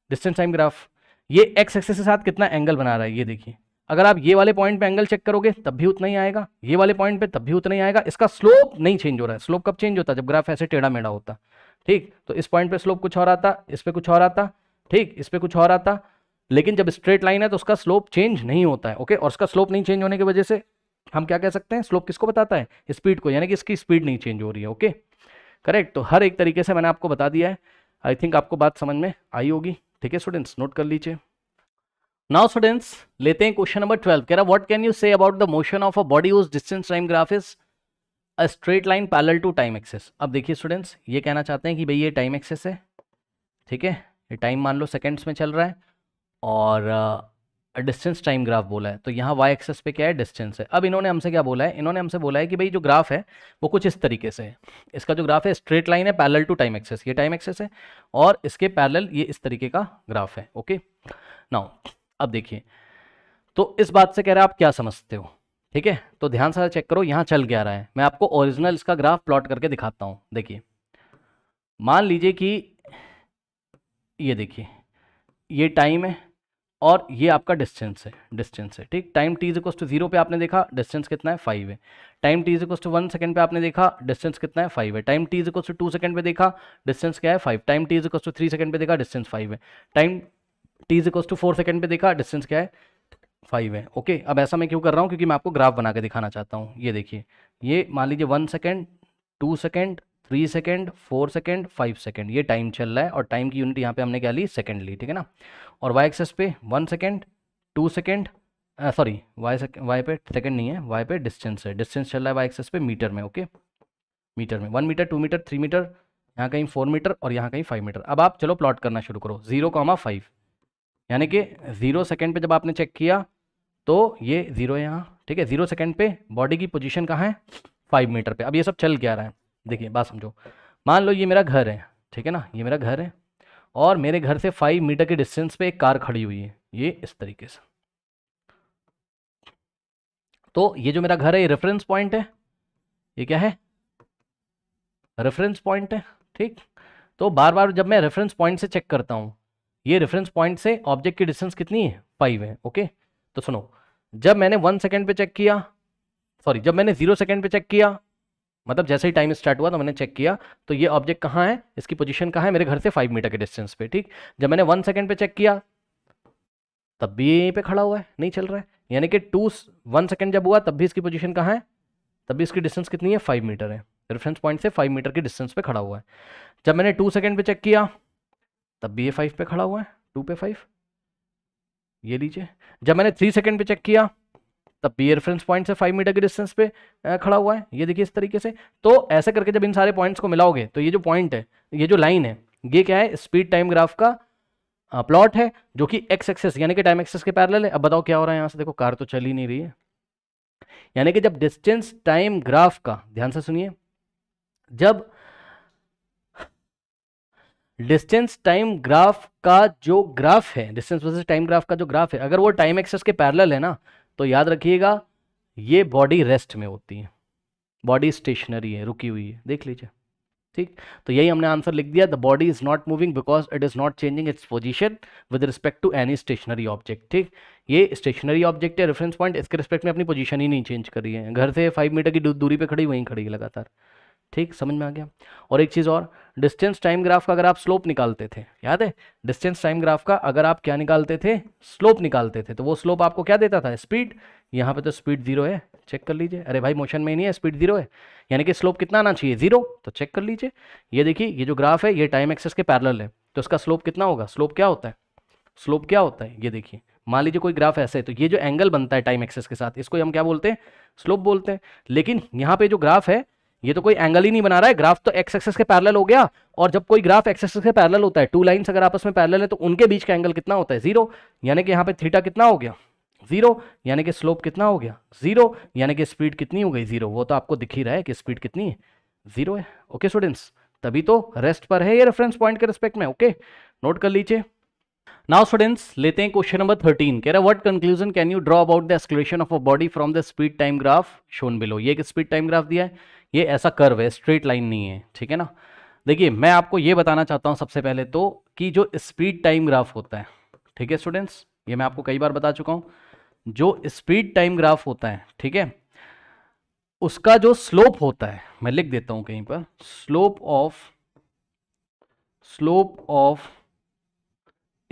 डिस्टेंस टाइम ग्राफ ये एक्स एक्सेस के साथ कितना एंगल बना रहा है ये देखिए अगर आप ये वाले पॉइंट पे एंगल चेक करोगे तब भी उतना ही आएगा ये वाले पॉइंट पे तब भी उतना ही आएगा इसका स्लोप नहीं चेंज हो रहा है स्लोप कब चेंज होता है जब ग्राफ ऐसे टेढ़ा मेढ़ा होता ठीक तो इस पॉइंट पे स्लोप कुछ और आता इस पर कुछ और आता ठीक इस पर कुछ और आता लेकिन जब स्ट्रेट लाइन है तो उसका स्लोप चेंज नहीं होता है ओके और उसका स्लोप नहीं चेंज होने की वजह से हम क्या कह सकते हैं स्लोप किसको बताता है स्पीड को यानी कि इसकी स्पीड नहीं चेंज हो रही है ओके करेक्ट तो हर एक तरीके से मैंने आपको बता दिया है आई थिंक आपको बात समझ में आई होगी ठीक है स्टूडेंट्स नोट कर लीजिए नाउ स्टूडेंट्स लेते हैं क्वेश्चन नंबर ट्वेल्व कह रहा what can you say about the motion of a body whose distance time graph is a straight line parallel to time axis अब देखिए स्टूडेंट्स ये कहना चाहते हैं कि भाई ये टाइम एक्सेस है ठीक है ये टाइम मान लो सेकेंड्स में चल रहा है और डिस्टेंस टाइम ग्राफ बोला है तो यहाँ वाई एक्सेस पे क्या है डिस्टेंस है अब इन्होंने हमसे क्या बोला है इन्होंने हमसे बोला है कि भाई जो ग्राफ है वो कुछ इस तरीके से है इसका जो ग्राफ है स्ट्रेट लाइन है पैरल टू टाइम एक्सेस ये टाइम एक्सेस है और इसके पैरल ये इस तरीके का ग्राफ है ओके नाउ अब देखिए तो इस बात से कह रहे हैं आप क्या समझते हो ठीक है तो ध्यान से चेक करो यहाँ चल गया रहा है मैं आपको ओरिजिनल इसका ग्राफ प्लॉट करके दिखाता हूँ देखिए मान लीजिए कि ये देखिए ये टाइम है और ये आपका डिस्टेंस है डिस्टेंस है ठीक time T is to zero पे आपने देखा डिस्टेंस कितना है फाइव है time T is to one second पे आपने देखा डिस्टेंस कितना है फाइव है time T is to two second पे देखा डिस्टेंस क्या है five time T is to three second पे देखा डिस्टेंस फाइव है time T is to four second पे देखा डिस्टेंस क्या है फाइव है ओके अब ऐसा मैं क्यों कर रहा हूँ क्योंकि मैं आपको ग्राफ बना के दिखाना चाहता हूँ ये देखिए ये मान लीजिए one second two second three second four second five second ये टाइम चल रहा है और टाइम की यूनिट यहाँ पे हमने क्या ली सेकेंड ली ठीक है ना और वाई एक्सेस पे one second two second sorry Y Y पे सेकेंड नहीं है वाई पे डिस्टेंस है डिस्टेंस चल रहा है वाई एक्सेस पे मीटर में ओके मीटर में one metre two metre three metre यहाँ कहीं फोर मीटर और यहाँ कहीं फाइव मीटर अब आप चलो प्लॉट करना शुरू करो जीरो कॉमा फाइव यानी कि ज़ीरो सेकेंड पे जब आपने चेक किया तो ये ज़ीरो है यहाँ ठीक है ज़ीरो सेकेंड पे बॉडी की पोजीशन कहाँ है फाइव मीटर पे अब ये सब चल क्या रहा है देखिए बात समझो मान लो ये मेरा घर है ठीक है ना ये मेरा घर है और मेरे घर से फाइव मीटर के डिस्टेंस पे एक कार खड़ी हुई है ये इस तरीके से तो ये जो मेरा घर है ये रेफरेंस पॉइंट है ये क्या है रेफरेंस पॉइंट है ठीक तो बार बार जब मैं रेफरेंस पॉइंट से चेक करता हूँ ये रेफरेंस पॉइंट से ऑब्जेक्ट की डिस्टेंस कितनी है फाइव है ओके तो सुनो जब मैंने वन सेकेंड पे चेक किया सॉरी जब मैंने जीरो सेकेंड पे चेक किया मतलब जैसे ही टाइम स्टार्ट हुआ तो मैंने चेक किया तो ये ऑब्जेक्ट कहाँ है इसकी पोजीशन कहाँ है मेरे घर से फाइव मीटर के डिस्टेंस पे ठीक जब मैंने वन सेकेंड पे चेक किया तब भी यहीं पे खड़ा हुआ है नहीं चल रहा है यानी कि टू वन सेकेंड जब हुआ तब भी इसकी पोजिशन कहाँ है तब भी इसकी डिस्टेंस कितनी है फाइव मीटर है रेफरेंस पॉइंट से फाइव मीटर के डिस्टेंस पे खड़ा हुआ है जब मैंने टू सेकेंड पे चेक किया तब भी ये फाइव पे खड़ा हुआ है टू पे फाइव ये लीजिए जब मैंने थ्री सेकेंड पे चेक किया तब बी रेफरेंस पॉइंट से फाइव मीटर के डिस्टेंस पे खड़ा हुआ है ये देखिए इस तरीके से तो ऐसे करके जब इन सारे पॉइंट्स को मिलाओगे तो ये जो पॉइंट है ये जो लाइन है ये क्या है स्पीड टाइम ग्राफ का प्लॉट है जो कि एक्स एक्सेस यानी कि टाइम एक्सेस के पैरल है अब बताओ क्या हो रहा है यहाँ से देखो कार तो चल ही नहीं रही है यानी कि जब डिस्टेंस टाइम ग्राफ का ध्यान से सुनिए जब डिस्टेंस टाइम ग्राफ का जो ग्राफ है डिस्टेंस वर्सेस टाइम ग्राफ का जो ग्राफ है अगर वो टाइम एक्सेस के पैरल है ना तो याद रखिएगा ये बॉडी रेस्ट में होती है बॉडी स्टेशनरी है रुकी हुई है देख लीजिए ठीक तो यही हमने आंसर लिख दिया the body is not moving because it is not changing its position with respect to any stationary object ठीक ये स्टेशनरी ऑब्जेक्ट है रेफरेंस पॉइंट इसके रिस्पेक्ट में अपनी पोजिशन ही नहीं चेंज करी है घर से फाइव मीटर की दूरी पर खड़ी वहीं खड़ी है लगातार ठीक समझ में आ गया और एक चीज़ और डिस्टेंस टाइम ग्राफ का अगर आप स्लोप निकालते थे याद है डिस्टेंस टाइम ग्राफ का अगर आप क्या निकालते थे स्लोप निकालते थे तो वो स्लोप आपको क्या देता था स्पीड यहाँ पे तो स्पीड जीरो है चेक कर लीजिए अरे भाई मोशन में ही नहीं है स्पीड जीरो है यानी कि स्लोप कितना आना चाहिए जीरो तो चेक कर लीजिए ये देखिए ये जो ग्राफ है ये टाइम एक्सेस के पैरल है तो इसका स्लोप कितना होगा स्लोप क्या होता है स्लोप क्या होता है ये देखिए मान लीजिए कोई ग्राफ ऐसे है तो ये जो एंगल बनता है टाइम एक्सेस के साथ इसको हम क्या बोलते हैं स्लोप बोलते हैं लेकिन यहाँ पे जो ग्राफ है ये तो कोई एंगल ही नहीं बना रहा है ग्राफ तो एक्स एक्सेस के पैरल हो गया और जब कोई ग्राफ एक्स एक्सेस के पैरल होता है टू लाइंस अगर आपस में पैरल है तो उनके बीच का एंगल कितना होता है जीरो यानी कि यहाँ पे थीटा कितना हो गया जीरो यानी कि स्लोप कितना हो गया जीरो यानी कि स्पीड कितनी हो गई जीरो वो तो आपको दिख ही रहा है कि स्पीड कितनी है जीरो है ओके स्टूडेंट्स तभी तो रेस्ट पर है ये रेफरेंस पॉइंट के रिस्पेक्ट में ओके नोट कर लीजिए नाउ स्टूडेंट्स लेते हैं क्वेश्चन नंबर थर्टीन कह रहा है what conclusion can you draw about the acceleration of a body from the speed time graph shown below ये एक स्पीड टाइम ग्राफ दिया है ये ऐसा कर्व है स्ट्रेट लाइन नहीं है ठीक है ना देखिए मैं आपको ये बताना चाहता हूँ सबसे पहले तो कि जो स्पीड टाइम ग्राफ होता है ठीक है स्टूडेंट्स ये मैं आपको कई बार बता चुका हूँ जो स्पीड टाइम ग्राफ होता है ठीक है उसका जो स्लोप होता है मैं लिख देता हूँ कहीं पर slope of slope of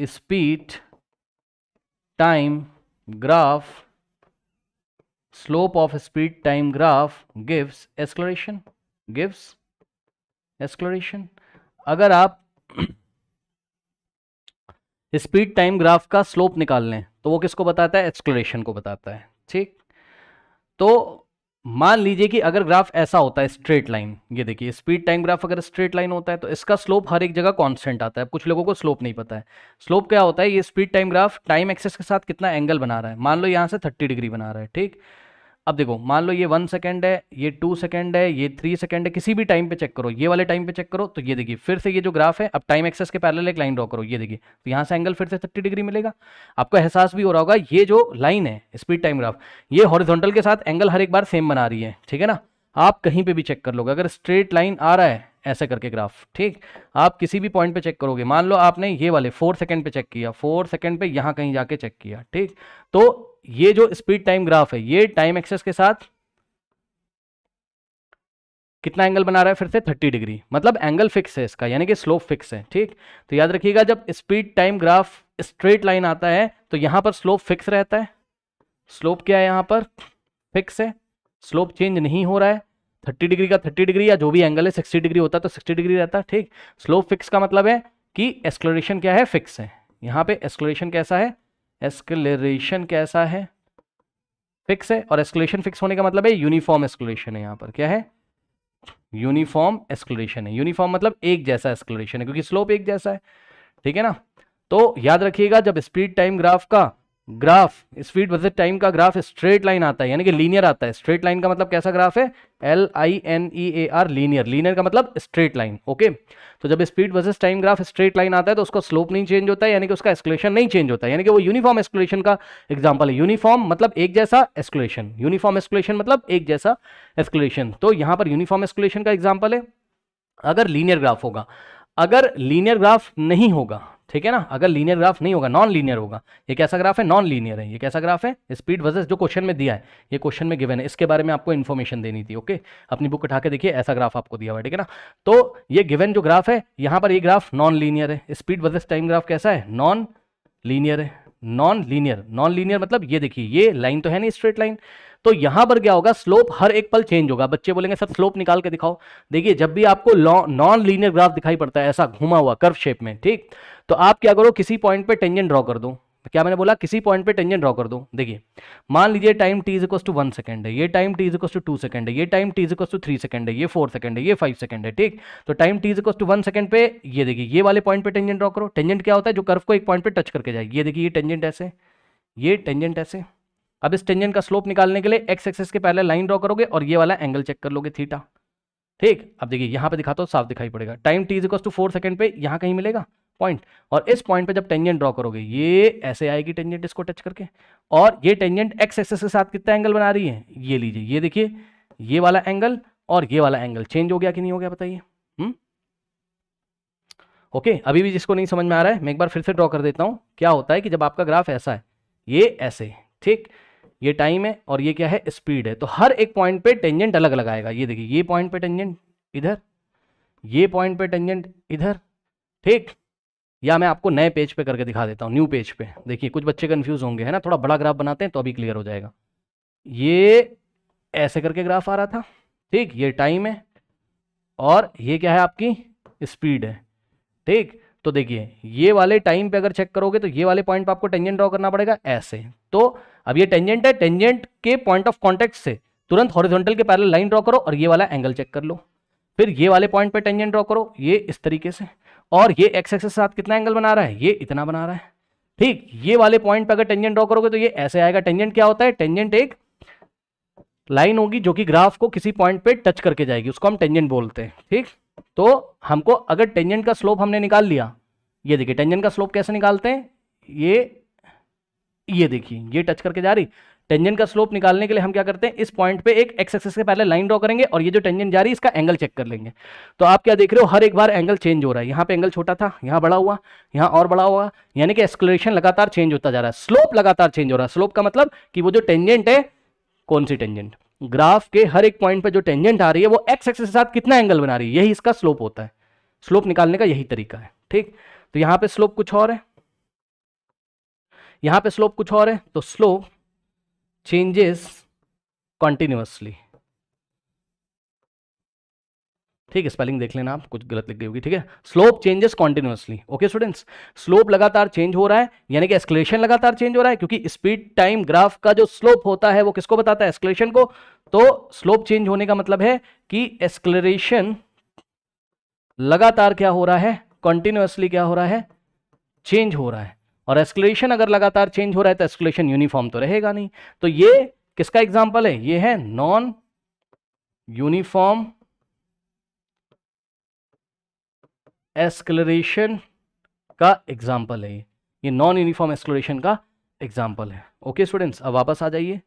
speed time graph slope of speed time graph gives acceleration gives acceleration अगर आप स्पीड टाइम ग्राफ का स्लोप निकाल लें तो वो किसको बताता है एक्सक्लोरेशन को बताता है ठीक तो मान लीजिए कि अगर ग्राफ ऐसा होता है स्ट्रेट लाइन ये देखिए स्पीड टाइम ग्राफ अगर स्ट्रेट लाइन होता है तो इसका स्लोप हर एक जगह कांस्टेंट आता है कुछ लोगों को स्लोप नहीं पता है स्लोप क्या होता है ये speed time graph time axis के साथ कितना एंगल बना रहा है मान लो यहाँ से थर्टी डिग्री बना रहा है ठीक अब देखो मान लो ये वन सेकेंड है ये टू सेकेंड है ये थ्री सेकेंड है किसी भी टाइम पे चेक करो ये वाले टाइम पे चेक करो तो ये देखिए फिर से ये जो ग्राफ है अब टाइम एक्सेस के पैरल एक लाइन ड्रॉ करो ये देखिए तो यहाँ से एंगल फिर से थर्टी डिग्री मिलेगा आपको एहसास भी हो रहा होगा ये जो लाइन है स्पीड टाइम ग्राफ ये हॉरिजोंटल के साथ एंगल हर एक बार सेम बना रही है ठीक है ना आप कहीं पर भी चेक कर लोगे अगर स्ट्रेट लाइन आ रहा है ऐसे करके ग्राफ ठीक आप किसी भी पॉइंट पे चेक करोगे मान लो आपने ये वाले फोर सेकंड पे चेक किया फोर सेकंड पे यहां कहीं जाके चेक किया ठीक तो ये जो स्पीड टाइम ग्राफ है ये टाइम एक्सेस के साथ कितना एंगल बना रहा है फिर से 30 डिग्री मतलब एंगल फिक्स है इसका यानी कि स्लोप फिक्स है ठीक तो याद रखिएगा जब speed time graph straight line आता है तो यहां पर स्लोप फिक्स रहता है स्लोप क्या है यहां पर फिक्स है स्लोप चेंज नहीं हो रहा है थर्टी डिग्री का थर्टी डिग्री या जो भी एंगल है सिक्सटी डिग्री होता है तो सिक्सटी डिग्री रहता है ठीक स्लोप फिक्स का मतलब है कि एक्सक्लोरेशन क्या है फिक्स है यहाँ पे एक्सक्लोरेशन कैसा है एस्केलेशन कैसा है फिक्स है और एस्केलेशन फिक्स होने का मतलब है यूनिफॉर्म एस्कुलेशन है यहाँ पर क्या है यूनिफॉर्म एस्कुलेशन है यूनिफॉर्म मतलब एक जैसा एस्केलेशन है क्योंकि स्लोप एक जैसा है ठीक है ना तो याद रखिएगा जब स्पीड टाइम ग्राफ का ग्राफ स्पीड वर्सेज टाइम का ग्राफ स्ट्रेट लाइन आता है यानी कि लीनियर आता है स्ट्रेट लाइन का मतलब कैसा ग्राफ है L I N E A R linear linear का मतलब स्ट्रेट लाइन ओके तो जब speed versus time graph straight line आता है तो उसका स्लोप नहीं चेंज होता है यानी कि उसका एक्सक्लेशन नहीं चेंज होता है यानी कि वो यूनिफॉर्म एक्सक्लेशन का एग्जाम्पल है यूनिफॉर्म मतलब एक जैसा एक्सक्लेशन यूनिफॉर्म एक्सक्लेशन मतलब एक जैसा एस्कुलेशन तो यहाँ पर यूनिफॉर्म एक्सक्लेशन का एग्जाम्पल है अगर लीनियर ग्राफ होगा अगर लीनियर ग्राफ नहीं होगा ठीक है ना अगर लीनियर ग्राफ नहीं होगा नॉन लीनियर होगा ये कैसा ग्राफ है नॉन लीनियर है ये कैसा ग्राफ है स्पीड वर्सेस जो क्वेश्चन में दिया है ये क्वेश्चन में गिवन है इसके बारे में आपको इन्फॉर्मेशन देनी थी ओके अपनी बुक उठा के देखिए ऐसा ग्राफ आपको दिया हुआ है ठीक है ना तो ये गिवन जो ग्राफ है यहाँ पर ये ग्राफ नॉन लीनियर है स्पीड वर्जेस टाइम ग्राफ कैसा है नॉन लीनियर है नॉन लीनियर नॉन लीनियर मतलब ये देखिए ये लाइन तो है नहीं स्ट्रेट लाइन तो यहां पर क्या होगा स्लोप हर एक पल चेंज होगा बच्चे बोलेंगे सर स्लोप निकाल के दिखाओ देखिए जब भी आपको नॉन लीनियर ग्राफ दिखाई पड़ता है ऐसा घुमा हुआ कर्व शेप में ठीक तो आप क्या करो किसी पॉइंट पे टेंजेंट ड्रॉ कर दो क्या मैंने बोला किसी पॉइंट पे टेंजेंट ड्रॉ कर दो देखिए मान लीजिए time T is equal to one second है ये time T is equal to two second है ये time T is equal to three second है ये फोर सेकंड है ये फाइव सेकंड है ठीक तो time T is equal to one second पे ये देखिए ये वाले पॉइंट पे टेंजेंट ड्रॉ करो टेंजेंट क्या होता है जो कर्व को एक पॉइंट पे टच करके जाए ये देखिए ये टेंजेंट ऐसे ये टेंजेंट ऐसे अब इस टेंजेंट का स्लोप निकालने के लिए एक्स एक्सेस के पहले लाइन ड्रॉ करोगे और ये वाला एंगल चेक कर लोगे थीटा ठीक अब देखिए यहाँ पे दिखाता हूँ साफ दिखाई पड़ेगा time T is equal to four second पे यहाँ कहीं मिलेगा पॉइंट और इस पॉइंट पे जब टेंजेंट ड्रॉ करोगे ये ऐसे आएगी टेंजेंट इसको टच करके और ये टेंजेंट एक्स एक्सेस के साथ कितना एंगल बना रही है ये लीजिए ये देखिए ये वाला एंगल और ये वाला एंगल चेंज हो गया कि नहीं हो गया बताइए हम्म? ओके अभी भी जिसको नहीं समझ में आ रहा है मैं एक बार फिर से ड्रॉ कर देता हूँ क्या होता है कि जब आपका ग्राफ ऐसा है ये ऐसे ठीक ये टाइम है और ये क्या है स्पीड है तो हर एक पॉइंट पे टेंजेंट अलग अलग आएगा ये देखिए ये पॉइंट पे टेंजेंट इधर ये पॉइंट पे टेंजेंट इधर ठीक या मैं आपको नए पेज पे करके दिखा देता हूँ न्यू पेज पे देखिए कुछ बच्चे कन्फ्यूज होंगे है ना थोड़ा बड़ा ग्राफ बनाते हैं तो अभी क्लियर हो जाएगा ये ऐसे करके ग्राफ आ रहा था ठीक ये टाइम है और ये क्या है आपकी स्पीड है ठीक तो देखिए ये वाले टाइम पे अगर चेक करोगे तो ये वाले पॉइंट पे आपको टेंजेंट ड्रॉ करना पड़ेगा ऐसे तो अब ये टेंजेंट है टेंजेंट के पॉइंट ऑफ कॉन्टेक्ट से तुरंत हॉरिजॉन्टल के पैरेलल लाइन ड्रॉ करो और ये वाला एंगल चेक कर लो फिर ये वाले पॉइंट पे टेंजेंट ड्रॉ करो ये इस तरीके से और ये एक्स एक्स के साथ कितना एंगल बना रहा है ये इतना बना रहा है ठीक ये वाले पॉइंट पे अगर टेंजेंट ड्रॉ करोगे तो ये ऐसे आएगा टेंजेंट क्या होता है टेंजेंट एक लाइन होगी जो कि ग्राफ को किसी पॉइंट पे टच करके जाएगी उसको हम टेंजेंट बोलते हैं ठीक तो हमको अगर टेंजेंट का स्लोप हमने निकाल लिया ये देखिए टेंजेंट का स्लोप कैसे निकालते हैं ये ये देखिए ये टच करके जा रही टेंजन का स्लोप निकालने के लिए हम क्या करते हैं इस पॉइंट पे एक एक्स एक्सेस के पहले लाइन ड्रॉ करेंगे और ये जो टेंजन जा रही है इसका एंगल चेक कर लेंगे तो आप क्या देख रहे हो हर एक बार एंगल चेंज हो रहा है यहाँ पे एंगल छोटा था यहाँ बड़ा हुआ यहाँ और बड़ा हुआ यानी कि एक्सक्लेशन लगातार चेंज होता जा रहा है स्लोप लगातार चेंज हो रहा है स्लोप का मतलब कि वो जो टेंजेंट है कौन सी टेंजेंट ग्राफ के हर एक पॉइंट पर जो टेंजेंट आ रही है वो एक्स एक्सेस के साथ कितना एंगल बना रही है यही इसका स्लोप होता है स्लोप निकालने का यही तरीका है ठीक तो यहाँ पे स्लोप कुछ और है यहाँ पे स्लोप कुछ और है तो स्लोप चेंजेस continuously ठीक है स्पेलिंग देख लेना आप कुछ गलत लिख गई होगी ठीक है slope changes continuously okay students slope लगातार चेंज हो रहा है यानी कि एस्केलेशन लगातार चेंज हो रहा है क्योंकि स्पीड टाइम ग्राफ का जो स्लोप होता है वो किसको बताता है एस्केलेशन को तो स्लोप चेंज होने का मतलब है कि एस्केलेशन लगातार क्या हो रहा है कॉन्टिन्यूसली क्या हो रहा है चेंज हो रहा है और एस्कुलेशन अगर लगातार चेंज हो रहा है तो एस्कुलेशन यूनिफॉर्म तो रहेगा नहीं तो ये किसका एग्जाम्पल है ये है नॉन यूनिफॉर्म एस्कुलरेशन का एग्जाम्पल है ये नॉन यूनिफॉर्म एस्कुलरेशन का एग्जाम्पल है ओके स्टूडेंट्स अब वापस आ जाइए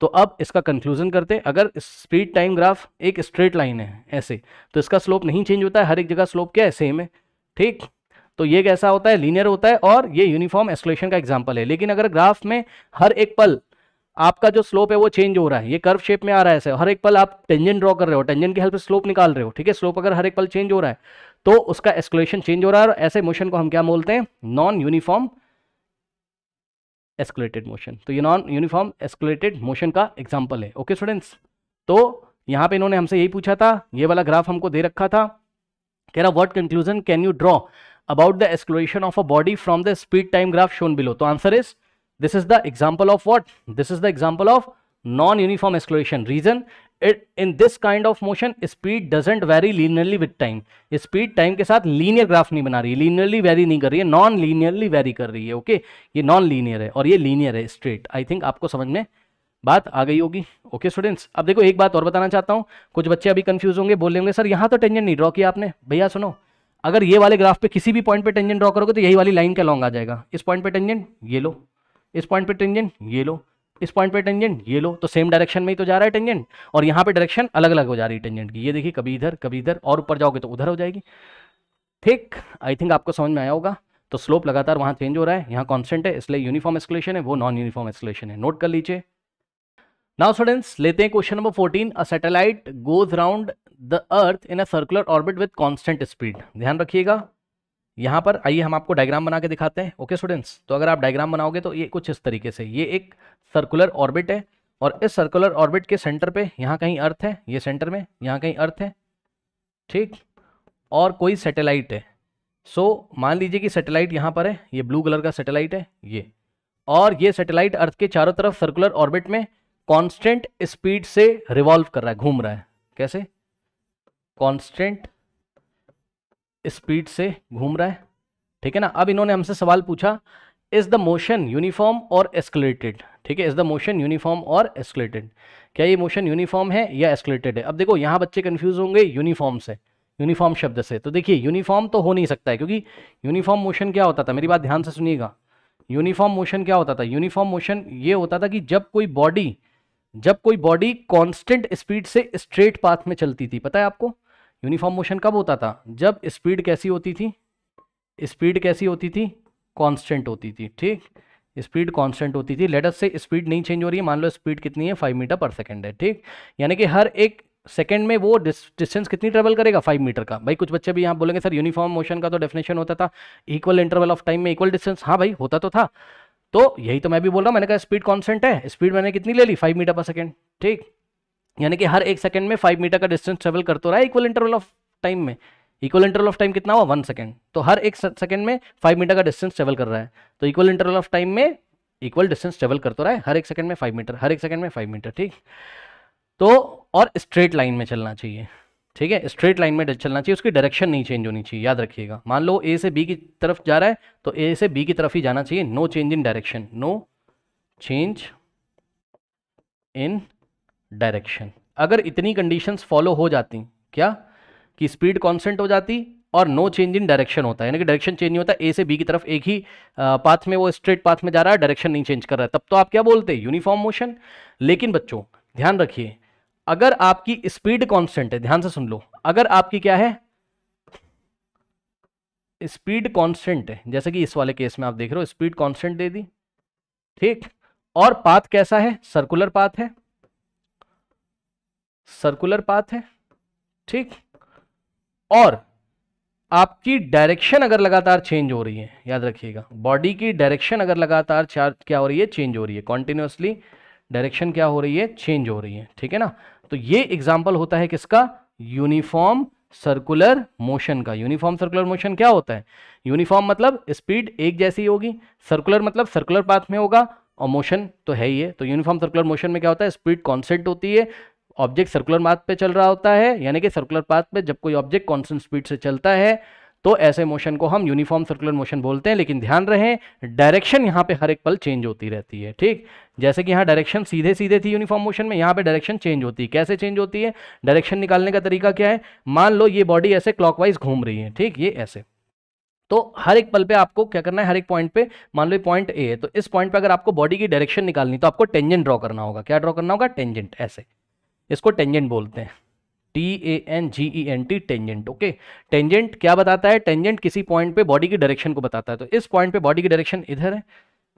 तो अब इसका कंक्लूजन करते हैं अगर स्पीड टाइम ग्राफ एक स्ट्रेट लाइन है ऐसे तो इसका स्लोप नहीं चेंज होता है हर एक जगह स्लोप क्या है सेम है ठीक तो ये कैसा होता है लीनियर होता है और ये यूनिफॉर्म एक्सलेशन का एग्जाम्पल है लेकिन अगर ग्राफ में हर एक पल आपका जो स्लोप है वो चेंज हो रहा है ये कर्व शेप में आ रहा है ऐसे हर एक पल आप टेंजन ड्रॉ कर रहे हो टेंजन की हेल्प से स्लोप निकाल रहे हो ठीक है स्लोप अगर हर एक पल चेंज हो रहा है तो उसका एस्कुलेशन चेंज हो रहा है और ऐसे मोशन को हम क्या बोलते हैं नॉन यूनिफॉर्म एस्कुलेटेड मोशन तो ये नॉन यूनिफॉर्म एस्कुलेटेड मोशन का एग्जाम्पल है ओके स्टूडेंट्स तो यहाँ पे इन्होंने हमसे यही पूछा था ये वाला ग्राफ हमको दे रखा था कह रहा word conclusion can you draw about the acceleration of a body from the speed time graph shown below तो answer is this is the example of what this is the example of non uniform acceleration reason it in this kind of motion speed doesn't vary linearly with time speed time के साथ लीनियर ग्राफ नहीं बना रही है लीनियरली वेरी नहीं कर रही है नॉन लीनियरली वेरी कर रही है ओके ये नॉन लीनियर है और ये लीनियर है स्ट्रेट आई थिंक आपको समझ में बात आ गई होगी ओके स्टूडेंट्स अब देखो एक बात और बताना चाहता हूँ कुछ बच्चे अभी कंफ्यूज होंगे बोल होंगे सर यहाँ तो टेंशन नहीं ड्रॉ किया आपने भैया सुनो अगर ये वाले ग्राफ पे किसी भी पॉइंट पे टेंजेंट ड्रॉ करोगे तो यही वाली लाइन का लॉन्ग आ जाएगा इस पॉइंट पे टेंजेंट ये लो इस पॉइंट पे टेंजेंट ये लो इस पॉइंट पे टेंजेंट ये लो तो सेम डायरेक्शन में ही तो जा रहा है टेंजेंट और यहाँ पे डायरेक्शन अलग अलग हो जा रही है टेंजेंट की ये देखिए कभी इधर कभी इधर और ऊपर जाओगे तो उधर हो जाएगी ठीक आई थिंक आपको समझ में आया होगा तो स्लोप लगातार वहाँ चेंज हो रहा है यहाँ कॉन्स्टेंट है इसलिए यूनिफॉर्म एक्सलेशन है वो नॉन यूनिफॉर्म एक्सलेशन है नोट कर लीजिए नाउ स्टूडेंट्स लेते हैं question number fourteen a satellite goes round the earth in a circular orbit with constant speed ध्यान रखिएगा यहाँ पर आइए हम आपको डायग्राम बना के दिखाते हैं ओके okay, स्टूडेंट्स तो अगर आप डायग्राम बनाओगे तो ये कुछ इस तरीके से ये एक सर्कुलर ऑर्बिट है और इस सर्कुलर ऑर्बिट के सेंटर पे यहाँ कहीं अर्थ है ये सेंटर में यहाँ कहीं अर्थ है ठीक और कोई सैटेलाइट है सो so, मान लीजिए कि सैटेलाइट यहाँ पर है ये ब्लू कलर का सैटेलाइट है ये और ये सैटेलाइट अर्थ के चारों तरफ सर्कुलर ऑर्बिट में कॉन्स्टेंट स्पीड से रिवॉल्व कर रहा है घूम रहा है कैसे कांस्टेंट स्पीड से घूम रहा है ठीक है ना अब इन्होंने हमसे सवाल पूछा is the motion uniform or accelerated ठीक है is the motion uniform or accelerated क्या ये मोशन यूनिफॉर्म है या एस्कुलेटेड है अब देखो यहाँ बच्चे कन्फ्यूज होंगे यूनिफॉर्म से यूनिफॉर्म शब्द से तो देखिए यूनिफॉर्म तो हो नहीं सकता है क्योंकि यूनिफॉर्म मोशन क्या होता था मेरी बात ध्यान से सुनिएगा यूनिफॉर्म मोशन क्या होता था यूनिफॉर्म मोशन ये होता था कि जब कोई बॉडी जब कोई बॉडी कांस्टेंट स्पीड से स्ट्रेट पाथ में चलती थी पता है आपको यूनिफॉर्म मोशन कब होता था जब स्पीड कैसी होती थी स्पीड कैसी होती थी कांस्टेंट होती थी ठीक स्पीड कांस्टेंट होती थी लेटस से स्पीड नहीं चेंज हो रही है मान लो स्पीड कितनी है फाइव मीटर पर सेकेंड है ठीक यानी कि हर एक सेकेंड में वो डिस्टेंस कितनी ट्रेवल करेगा फाइव मीटर का भाई कुछ बच्चे भी यहाँ बोलेंगे सर यूनिफॉर्म मोशन का तो डेफिनेशन होता था इक्वल इंटरवल ऑफ टाइम में इक्वल डिस्टेंस हाँ भाई होता तो था तो यही तो मैं भी बोल रहा हूँ मैंने कहा स्पीड कॉन्सेंट है स्पीड मैंने कितनी ले ली फाइव मीटर पर सेकेंड ठीक यानी कि हर एक सेकंड में फाइव मीटर का डिस्टेंस ट्रेवल करते रहा है इक्वल इंटरवल ऑफ टाइम में इक्वल इंटरवल ऑफ टाइम कितना हुआ वन सेकंड तो हर एक सेकंड में फाइव मीटर का डिस्टेंस ट्रेवल कर रहा है तो इक्वल इंटरवल ऑफ टाइम में इक्वल डिस्टेंस ट्रेवल करते रहा है हर एक सेकंड में फाइव मीटर हर एक सेकंड में फाइव मीटर ठीक तो और स्ट्रेट लाइन में चलना चाहिए ठीक है स्ट्रेट लाइन में चलना चाहिए उसकी डायरेक्शन नहीं चेंज होनी चाहिए याद रखिएगा मान लो ए से बी की तरफ जा रहा है तो ए से बी की तरफ ही जाना चाहिए no change in direction no change in direction अगर इतनी कंडीशंस फॉलो हो जाती क्या कि स्पीड कांस्टेंट हो जाती और नो चेंज इन डायरेक्शन होता है यानी कि डायरेक्शन चेंज नहीं होता ए से बी की तरफ एक ही पाथ में वो स्ट्रेट पाथ में जा रहा है डायरेक्शन नहीं चेंज कर रहा है तब तो आप क्या बोलते हैं यूनिफॉर्म मोशन लेकिन बच्चों ध्यान रखिए अगर आपकी स्पीड कांस्टेंट है ध्यान से सुन लो अगर आपकी क्या है स्पीड कॉन्स्टेंट है जैसे कि इस वाले केस में आप देख रहे हो स्पीड कॉन्स्टेंट दे दी ठीक और पाथ कैसा है सर्कुलर पाथ है सर्कुलर पाथ है ठीक और आपकी डायरेक्शन अगर लगातार चेंज हो रही है याद रखिएगा बॉडी की डायरेक्शन अगर लगातार चार्ज क्या हो रही है चेंज हो रही है कॉन्टिन्यूसली डायरेक्शन क्या हो रही है चेंज हो रही है ठीक है ना तो ये एग्जाम्पल होता है किसका यूनिफॉर्म सर्कुलर मोशन का यूनिफॉर्म सर्कुलर मोशन क्या होता है यूनिफॉर्म मतलब स्पीड एक जैसी होगी सर्कुलर मतलब सर्कुलर पाथ में होगा और मोशन तो है ही है तो यूनिफॉर्म सर्कुलर मोशन में क्या होता है स्पीड कॉन्सेंट होती है ऑब्जेक्ट सर्कुलर मार्थ पे चल रहा होता है यानी कि सर्कुलर पाथ पे जब कोई ऑब्जेक्ट कॉन्स्टेंट स्पीड से चलता है तो ऐसे मोशन को हम यूनिफॉर्म सर्कुलर मोशन बोलते हैं लेकिन ध्यान रहे डायरेक्शन यहाँ पे हर एक पल चेंज होती रहती है ठीक जैसे कि यहाँ डायरेक्शन सीधे सीधे थी यूनिफॉर्म मोशन में यहाँ पे डायरेक्शन चेंज होती है कैसे चेंज होती है डायरेक्शन निकालने का तरीका क्या है मान लो ये बॉडी ऐसे क्लॉकवाइज घूम रही है ठीक ये ऐसे तो हर एक पल पे आपको क्या करना है हर एक पॉइंट पे मान लो पॉइंट ए है तो इस पॉइंट पे अगर आपको बॉडी की डायरेक्शन निकालनी तो आपको टेंजेंट ड्रॉ करना होगा क्या ड्रॉ करना होगा टेंजेंट ऐसे इसको टेंजेंट बोलते हैं T A N G E N T tangent okay tangent क्या बताता है टेंजेंट किसी पॉइंट पे बॉडी की डायरेक्शन को बताता है तो इस पॉइंट पे बॉडी की डायरेक्शन इधर है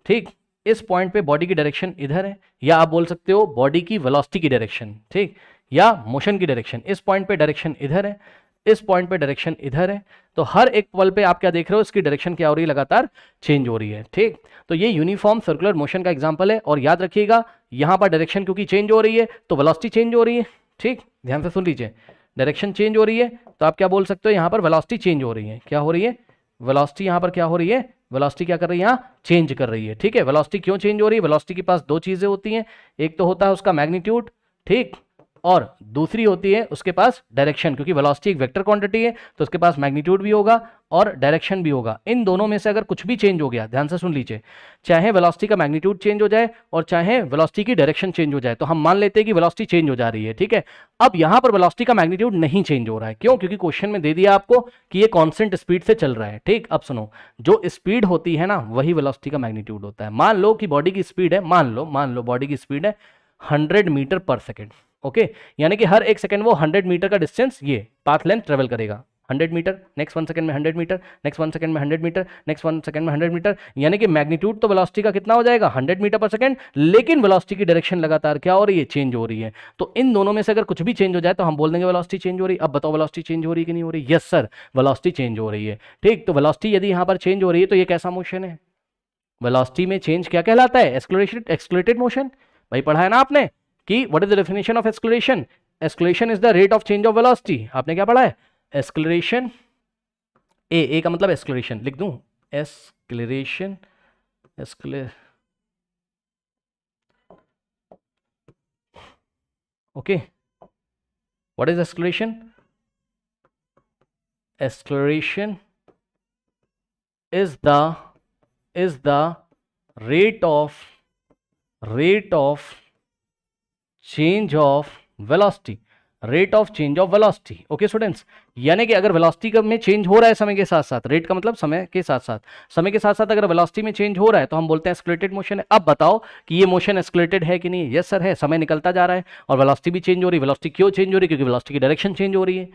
ठीक इस पॉइंट पे बॉडी की डायरेक्शन इधर है या आप बोल सकते हो बॉडी की वेलोसिटी की डायरेक्शन ठीक या मोशन की डायरेक्शन इस पॉइंट पे डायरेक्शन इधर है इस पॉइंट पे डायरेक्शन इधर है तो हर एक पल पे आप क्या देख रहे हो इसकी डायरेक्शन क्या हो रही है लगातार चेंज हो रही है ठीक तो ये यूनिफॉर्म सर्कुलर मोशन का एग्जाम्पल है और याद रखिएगा यहां पर डायरेक्शन क्योंकि चेंज हो रही है तो वेलोसिटी चेंज हो रही है ठीक ध्यान से सुन लीजिए डायरेक्शन चेंज हो रही है तो आप क्या बोल सकते हो यहां पर वेलोसिटी चेंज हो रही है क्या हो रही है वेलोसिटी यहां पर क्या हो रही है वेलोसिटी क्या कर रही है यहाँ चेंज कर रही है ठीक है वेलोसिटी क्यों चेंज हो रही है वेलोसिटी के पास दो चीज़ें होती हैं एक तो होता है उसका मैग्नीट्यूड ठीक और दूसरी होती है उसके पास डायरेक्शन क्योंकि वेलोसिटी एक वेक्टर क्वांटिटी है तो उसके पास मैग्नीट्यूड भी होगा और डायरेक्शन भी होगा इन दोनों में से अगर कुछ भी चेंज हो गया ध्यान से सुन लीजिए चाहे वेलोसिटी का मैग्नीट्यूड चेंज हो जाए और चाहे वेलोसिटी की डायरेक्शन चेंज हो जाए तो हम मान लेते हैं कि वेलोसिटी चेंज हो जा रही है ठीक है अब यहां पर वेलोसिटी का मैग्नीट्यूड नहीं चेंज हो रहा है क्यों क्योंकि क्वेश्चन में दे दिया आपको कि ये कॉन्स्टेंट स्पीड से चल रहा है ठीक अब सुनो जो स्पीड होती है ना वही वेलोसिटी का मैग्नीट्यूड होता है मान लो कि बॉडी की स्पीड है मान लो मान लो बॉडी की स्पीड है hundred meter per second okay यानी कि हर एक सेकंड वो हंड्रेड मीटर का डिस्टेंस ये पाथ लेंथ ट्रेवल करेगा hundred meter next one second में hundred meter next one second में hundred meter next one second में हंड्रेड मीटर यानी कि मैग्नीट्यूड तो वेलोसिटी का कितना हो जाएगा हंड्रेड मीटर पर सेकंड लेकिन वेलोसिटी की डायरेक्शन लगातार क्या हो रही है चेंज हो रही है तो इन दोनों में से अगर कुछ भी चेंज हो जाए तो हम बोल देंगे वेलोसिटी चेंज हो रही है अब बताओ वेलोसिटी चेंज हो रही कि नहीं हो रही यस सर वेलोसिटी चेंज हो रही है ठीक तो वेलोसिटी यदि यहाँ पर चेंज हो रही है तो ये कैसा मोशन है वेलोसिटी में चेंज क्या कहलाता है एक्सक्लोरेटेड एक्सक्लोरेटेड मोशन भाई पढ़ा है ना आपने कि what is the definition of acceleration acceleration is the rate of change of velocity आपने क्या पढ़ा है एस्कुलेशन ए ए का मतलब एस्कुलेशन लिख दूं एस्कुलेशन एस्कुले okay what is acceleration acceleration is the is the rate of rate of change of velocity rate of change of velocity okay students यानी कि अगर वेलोसिटी में चेंज हो रहा है समय के साथ साथ रेट का मतलब समय के साथ साथ समय के साथ साथ अगर वेलोसिटी में चेंज हो रहा है तो हम बोलते हैं एस्कुलेटेड मोशन है अब बताओ कि ये मोशन एस्कुलेटेड है कि नहीं यस सर है समय निकलता जा रहा है और वेलोसिटी भी चेंज हो रही है वेलोसिटी क्यों चेंज हो रही है क्योंकि वेलोसिटी की डायरेक्शन चेंज हो रही है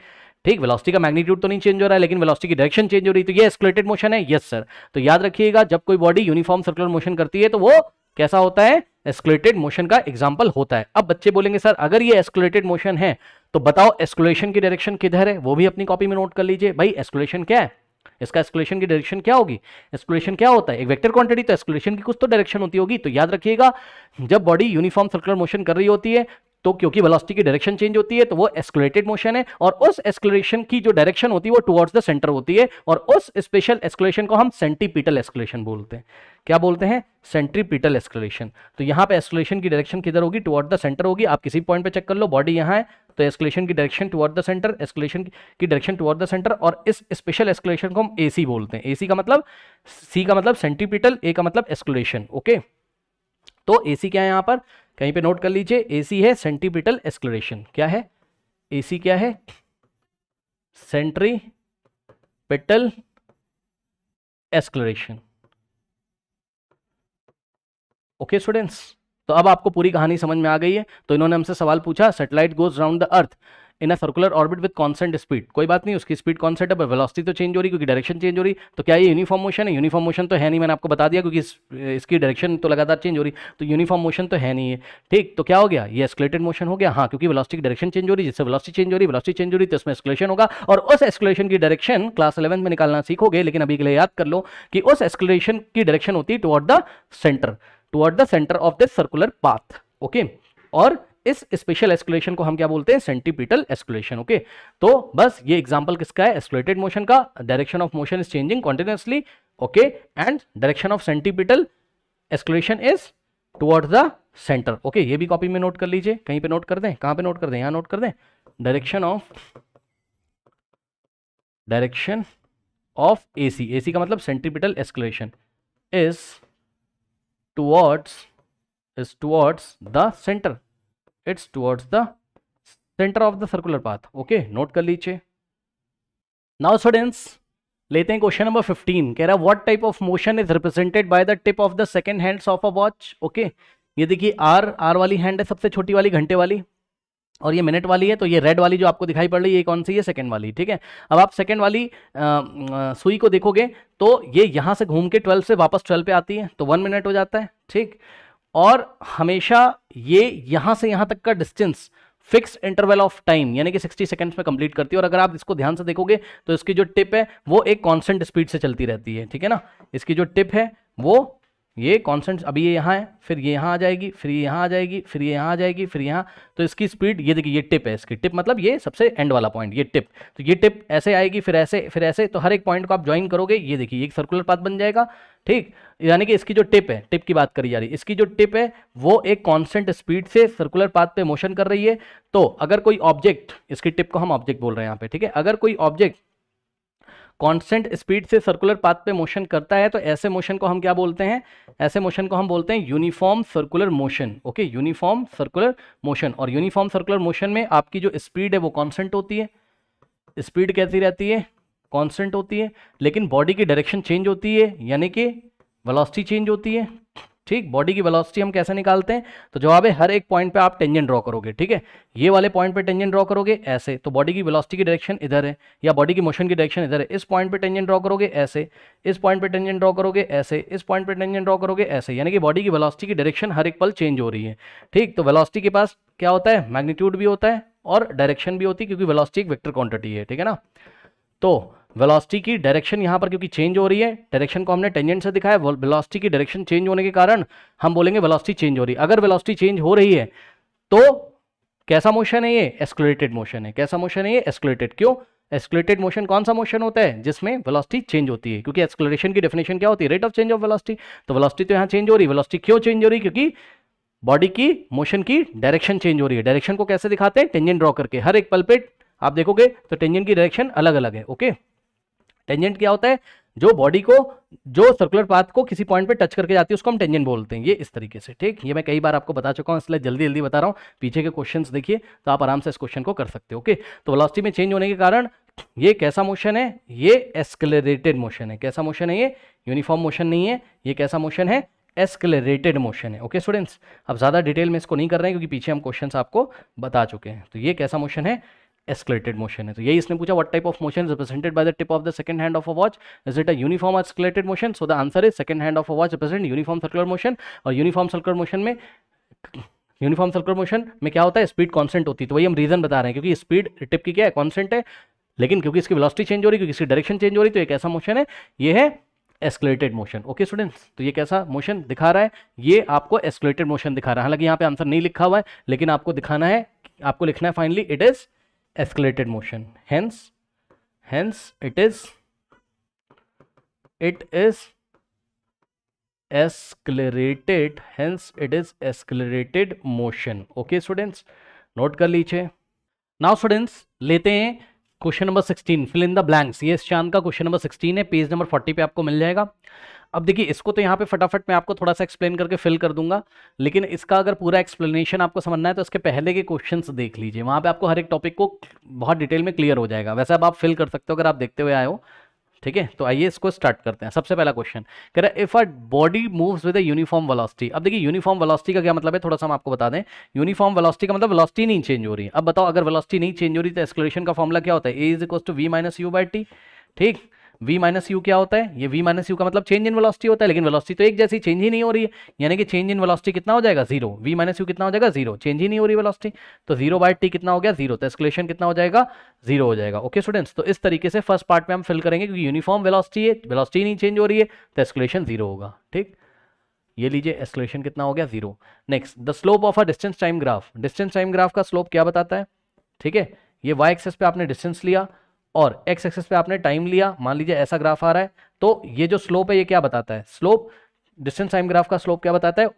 ठीक वेलोसिटी का मैग्नीट्यूड तो नहीं चेंज हो रहा है लेकिन वेलोसिटी की डायरेक्शन चेंज हो रही है तो ये एस्कुलेटेड मोशन है यस सर तो याद रखिएगा जब कोई बॉडी यूनिफॉर्म सर्कुलर मोशन करती है तो वो कैसा होता है एस्कुलेटेड मोशन का एग्जाम्पल होता है अब बच्चे बोलेंगे सर अगर ये एस्कुलेटेड मोशन है तो बताओ एस्कुलेशन की डायरेक्शन किधर है वो भी अपनी कॉपी में नोट कर लीजिए भाई एस्कुलेशन क्या है इसका एस्कुलेशन की डायरेक्शन क्या होगी एस्कुलेशन क्या होता है एक वेक्टर क्वांटिटी तो एस्कुलेशन की कुछ तो डायरेक्शन होती होगी तो याद रखिएगा जब बॉडी यूनिफॉर्म सर्कुलर मोशन कर रही होती है तो क्योंकि वेलोसिटी की डायरेक्शन चेंज होती है तो वो एस्कुलेटेड मोशन है और उस एस्कुलेशन की जो डायरेक्शन होती है वो टुवर्ड्स द सेंटर होती है और उस स्पेशल एस्कुलेशन को हम सेंटीपीटल एस्कुलेशन बोलते हैं क्या बोलते हैं सेंट्रीपीटल एस्कुलेशन तो यहाँ पे एस्कुलेशन की डायरेक्शन किधर होगी टुवर्ड द सेंटर होगी आप किसी पॉइंट पे चेक कर लो बॉडी यहाँ है तो एस्कुलेशन की direction toward the centre acceleration की डायरेक्शन टुवर्ड द सेंटर और इस स्पेशल एस्कुलेशन को हम एसी बोलते हैं एसी का मतलब सी का मतलब सेंट्रीपीटल ए का मतलब एस्कुलेशन ओके okay? तो एसी क्या है यहां पर कहीं पे नोट कर लीजिए एसी है सेंटीपिटल एक्सक्लोरेशन क्या है एसी क्या है सेंट्री पिटल ओके स्टूडेंट्स तो अब आपको पूरी कहानी समझ में आ गई है तो इन्होंने हमसे सवाल पूछा satellite goes round the earth in a circular orbit with constant speed कोई बात नहीं उसकी स्पीड कॉन्सेंट है वेलोसिटी तो चेंज हो रही क्योंकि डायरेक्शन चेंज हो रही तो क्या ये यूनिफॉर्म मोशन है यूनिफॉर्म मोशन तो है नहीं मैंने आपको बता दिया क्योंकि इसकी डायरेक्शन तो लगातार चेंज हो रही तो यूनिफॉर्म मोशन तो है नहीं है ठीक तो क्या हो गया ये एस्कुलेटेड मोशन हो गया हाँ क्योंकि वेलोसिटी की डायरेक्शन चेंज हो रही जिससे वेलोसिटी चेंज हो रही वेलोसिटी चेंज हो रही तो इसमें एस्कुलेशन होगा और उस एस्कुलेशन की डायरेक्शन क्लास इलेवन में निकालना सीखोगे लेकिन अभी के लिए याद कर लो कि उस एस्कुलेशन की डायरेक्शन होती है toward the centre toward the centre of this circular path okay और इस स्पेशल एस्कुलेशन को हम क्या बोलते हैं सेंटीपीटल एस्कुलेशन ओके तो बस ये एग्जाम्पल किसका है एस्कुलेटेड मोशन का direction of motion is changing continuously okay and direction of centripetal acceleration is toward the centre okay ये भी कॉपी में नोट कर लीजिए कहीं पे नोट कर दें कहां पे नोट कर दें यहां नोट कर दें direction of direction of AC AC का मतलब centripetal acceleration is towards is towards the centre it's towards the centre of the circular path okay note कर लीजिए नाउ स्टूडेंट्स लेते हैं क्वेश्चन नंबर 15 कह रहा है what type of motion is represented by the tip of the second hands of a watch okay ये देखिए आर आर वाली हैंड है सबसे छोटी वाली घंटे वाली और ये मिनट वाली है तो ये रेड वाली जो आपको दिखाई पड़ रही है ये कौन सी है सेकंड वाली ठीक है अब आप सेकंड वाली आ, आ, सुई को देखोगे तो ये यहां से घूम के ट्वेल्व से वापस ट्वेल्व पे आती है तो वन मिनट हो जाता है ठीक और हमेशा ये यहां से यहाँ तक का distance fix interval of time यानी कि 60 सेकंड्स में कंप्लीट करती है और अगर आप इसको ध्यान से देखोगे तो इसकी जो टिप है वो एक कांस्टेंट स्पीड से चलती रहती है ठीक है ना इसकी जो टिप है वो ये कांस्टेंट अभी ये यहाँ है फिर ये यहाँ आ जाएगी फिर ये यहाँ आ जाएगी फिर ये यहाँ आ जाएगी फिर यहाँ तो इसकी स्पीड ये देखिए ये टिप है इसकी टिप मतलब ये सबसे एंड वाला पॉइंट ये टिप तो ये टिप ऐसे आएगी फिर ऐसे फिर ऐसे तो हर एक पॉइंट को आप ज्वाइन करोगे ये देखिए एक सर्कुलर पाथ बन जाएगा ठीक यानी कि इसकी जो टिप है टिप की बात करी जा रही है इसकी जो टिप है वो एक कांस्टेंट स्पीड से सर्कुलर पाथ पे मोशन कर रही है तो अगर कोई ऑब्जेक्ट इसकी टिप को हम ऑब्जेक्ट बोल रहे हैं यहाँ पे ठीक है अगर कोई ऑब्जेक्ट कांस्टेंट स्पीड से सर्कुलर पाथ पे मोशन करता है तो ऐसे मोशन को हम क्या बोलते हैं ऐसे मोशन को हम बोलते हैं uniform circular motion okay uniform circular motion और यूनिफॉर्म सर्कुलर मोशन में आपकी जो स्पीड है वो कॉन्स्टेंट होती है स्पीड कैसी रहती है कांस्टेंट होती है लेकिन बॉडी की डायरेक्शन चेंज होती है यानी कि वेलोसिटी चेंज होती है ठीक बॉडी की वेलोसिटी हम कैसे निकालते हैं तो जवाब है हर एक पॉइंट पे आप टेंजन ड्रॉ करोगे ठीक है ये वाले पॉइंट पे टेंजन ड्रॉ करोगे ऐसे तो बॉडी की वेलोसिटी की डायरेक्शन इधर है या बॉडी की मोशन की डायरेक्शन इधर है इस पॉइंट पे टेंजन ड्रॉ करोगे ऐसे इस पॉइंट पे टेंजन ड्रॉ करोगे ऐसे इस पॉइंट पे टेंजन ड्रॉ करोगे ऐसे यानी कि बॉडी की वेलोसिटी की डायरेक्शन हर एक पल चेंज हो रही है ठीक तो वेलोसिटी के पास क्या होता है मैग्नीट्यूड भी होता है और डायरेक्शन भी होती है क्योंकि वेलोसिटी एक वेक्टर क्वांटिटी है ठीक है ना तो वेलोसिटी की डायरेक्शन यहां पर क्योंकि चेंज हो रही है डायरेक्शन को हमने टेंजेंट से दिखाया वेलोसिटी की डायरेक्शन चेंज होने के कारण हम बोलेंगे वेलोसिटी चेंज हो रही है अगर वेलोसिटी चेंज हो रही है तो कैसा मोशन है ये एस्कुलेटेड मोशन है कैसा मोशन है ये एस्कुलेटेड क्यों एस्कुलेटेड मोशन कौन सा मोशन होता है जिसमें वेलोसिटी चेंज होती है क्योंकि एक्सक्लेशन की डेफिनेशन क्या होती है rate of change of velocity तो वेलोसिटी तो यहाँ चेंज हो रही है वेलोसिटी क्यों चेंज हो रही है क्योंकि बॉडी की मोशन की डायरेक्शन चेंज हो रही है डायरेक्शन को कैसे दिखाते हैं टेंजन ड्रॉ करके हर एक पल पे आप देखोगे तो टेंजन की डायरेक्शन अलग अलग है ओके टेंजेंट क्या होता है जो बॉडी को जो सर्कुलर पाथ को किसी पॉइंट पे टच करके जाती है उसको हम टेंजेंट बोलते हैं ये इस तरीके से ठीक ये मैं कई बार आपको बता चुका हूँ इसलिए जल्दी जल्दी बता रहा हूँ पीछे के क्वेश्चन देखिए तो आप आराम से इस क्वेश्चन को कर सकते हो ओके तो वेलोसिटी में चेंज होने के कारण ये कैसा मोशन है ये एस्केलेटेड मोशन है कैसा मोशन है ये यूनिफॉर्म मोशन नहीं है ये कैसा मोशन है एस्केलेटेड मोशन है ओके स्टूडेंट्स अब ज़्यादा डिटेल में इसको नहीं कर रहे हैं क्योंकि पीछे हम क्वेश्चन आपको बता चुके हैं तो ये कैसा मोशन है एस्कलेटेड मोशन है तो यही इसने पूछा what type of motion represented by the tip of the second hand of a watch is it a uniform accelerated motion so the answer is second hand of a watch represent uniform circular motion और यूनिफॉर्म सर्कुलर मोशन में यूनिफॉर्म सर्कुलर मोशन में क्या होता है स्पीड कांस्टेंट होती है तो वही हम रीजन बता रहे हैं क्योंकि स्पीड टिप की क्या है कांस्टेंट है लेकिन क्योंकि इसकी वेलोसिटी चेंज हो रही है क्योंकि इसकी डायरेक्शन चेंज हो रही तो एक ऐसा मोशन है ये है एस्कुलेटेड मोशन ओके स्टूडेंट्स तो ये कैसा मोशन दिखा रहा है ये आपको एस्कुलेटेड मोशन दिखा रहा है हालांकि यहाँ पे आंसर नहीं लिखा हुआ है लेकिन आपको दिखाना है आपको लिखना है finally it is escalated motion hence hence it is it is escalated hence it is escalated motion okay students note kar lijiye now students lete hain question number 16 fill in the blanks ये चांद का क्वेश्चन नंबर 16 है पेज नंबर 40 पे आपको मिल जाएगा अब देखिए इसको तो यहाँ पे फटाफट मैं आपको थोड़ा सा एक्सप्लेन करके फिल कर दूंगा लेकिन इसका अगर पूरा एक्सप्लेनेशन आपको समझना है तो इसके पहले के क्वेश्चंस देख लीजिए वहाँ पे आपको हर एक टॉपिक को बहुत डिटेल में क्लियर हो जाएगा वैसे अब आप फिल कर सकते हो अगर आप देखते हुए आए हो ठीक है तो आइए इसको स्टार्ट करते हैं सबसे पहला क्वेश्चन कह रहा है if a body moves with a uniform velocity अब देखिए यूनिफॉर्म वेलोसिटी का क्या मतलब है थोड़ा सा हम आपको बता दें यूनिफॉर्म वेलोसिटी का मतलब वेलोसिटी नहीं चेंज हो रही अब बताओ अगर वेलोसिटी नहीं चेंज हो रही तो एक्सलेशन का फॉर्मला क्या होता है A is equal to V minus U by T ठीक v माइनस यू क्या होता है ये v माइनस यू का मतलब चेंज इन वेलोसिटी होता है लेकिन वेलोसिटी तो एक जैसी चेंज ही नहीं हो रही है यानी कि चेंज इन वेलोसिटी कितना हो जाएगा जीरो v माइनस यू कितना हो जाएगा जीरो चेंज ही नहीं हो रही वेलोसिटी तो जीरो बाय टी कितना हो गया जीरो तो एस्केलेशन कितना हो जाएगा जीरो हो जाएगा ओके स्टूडेंट्स तो इस तरीके से फर्स्ट पार्ट में हम फिल करेंगे क्योंकि यूनिफॉर्म वेलोसिटी है वेलोसिटी नहीं चेंज हो रही है तो एस्केलेशन जीरो होगा ठीक ये लीजिए एस्केलेशन कितना हो गया zero next the slope of a distance time graph distance time graph का स्लोप क्या बताता है ठीक है ये वाई एक्सेस पे आपने डिस्टेंस लिया और एक्स एक्सेस पे आपने टाइम लिया मान लीजिए ऐसा ग्राफ आ रहा है तो ये जो स्लोप है ये क्या बताता है स्लोप डिस्टेंस टाइम ग्राफ का स्लोप क्या बताता है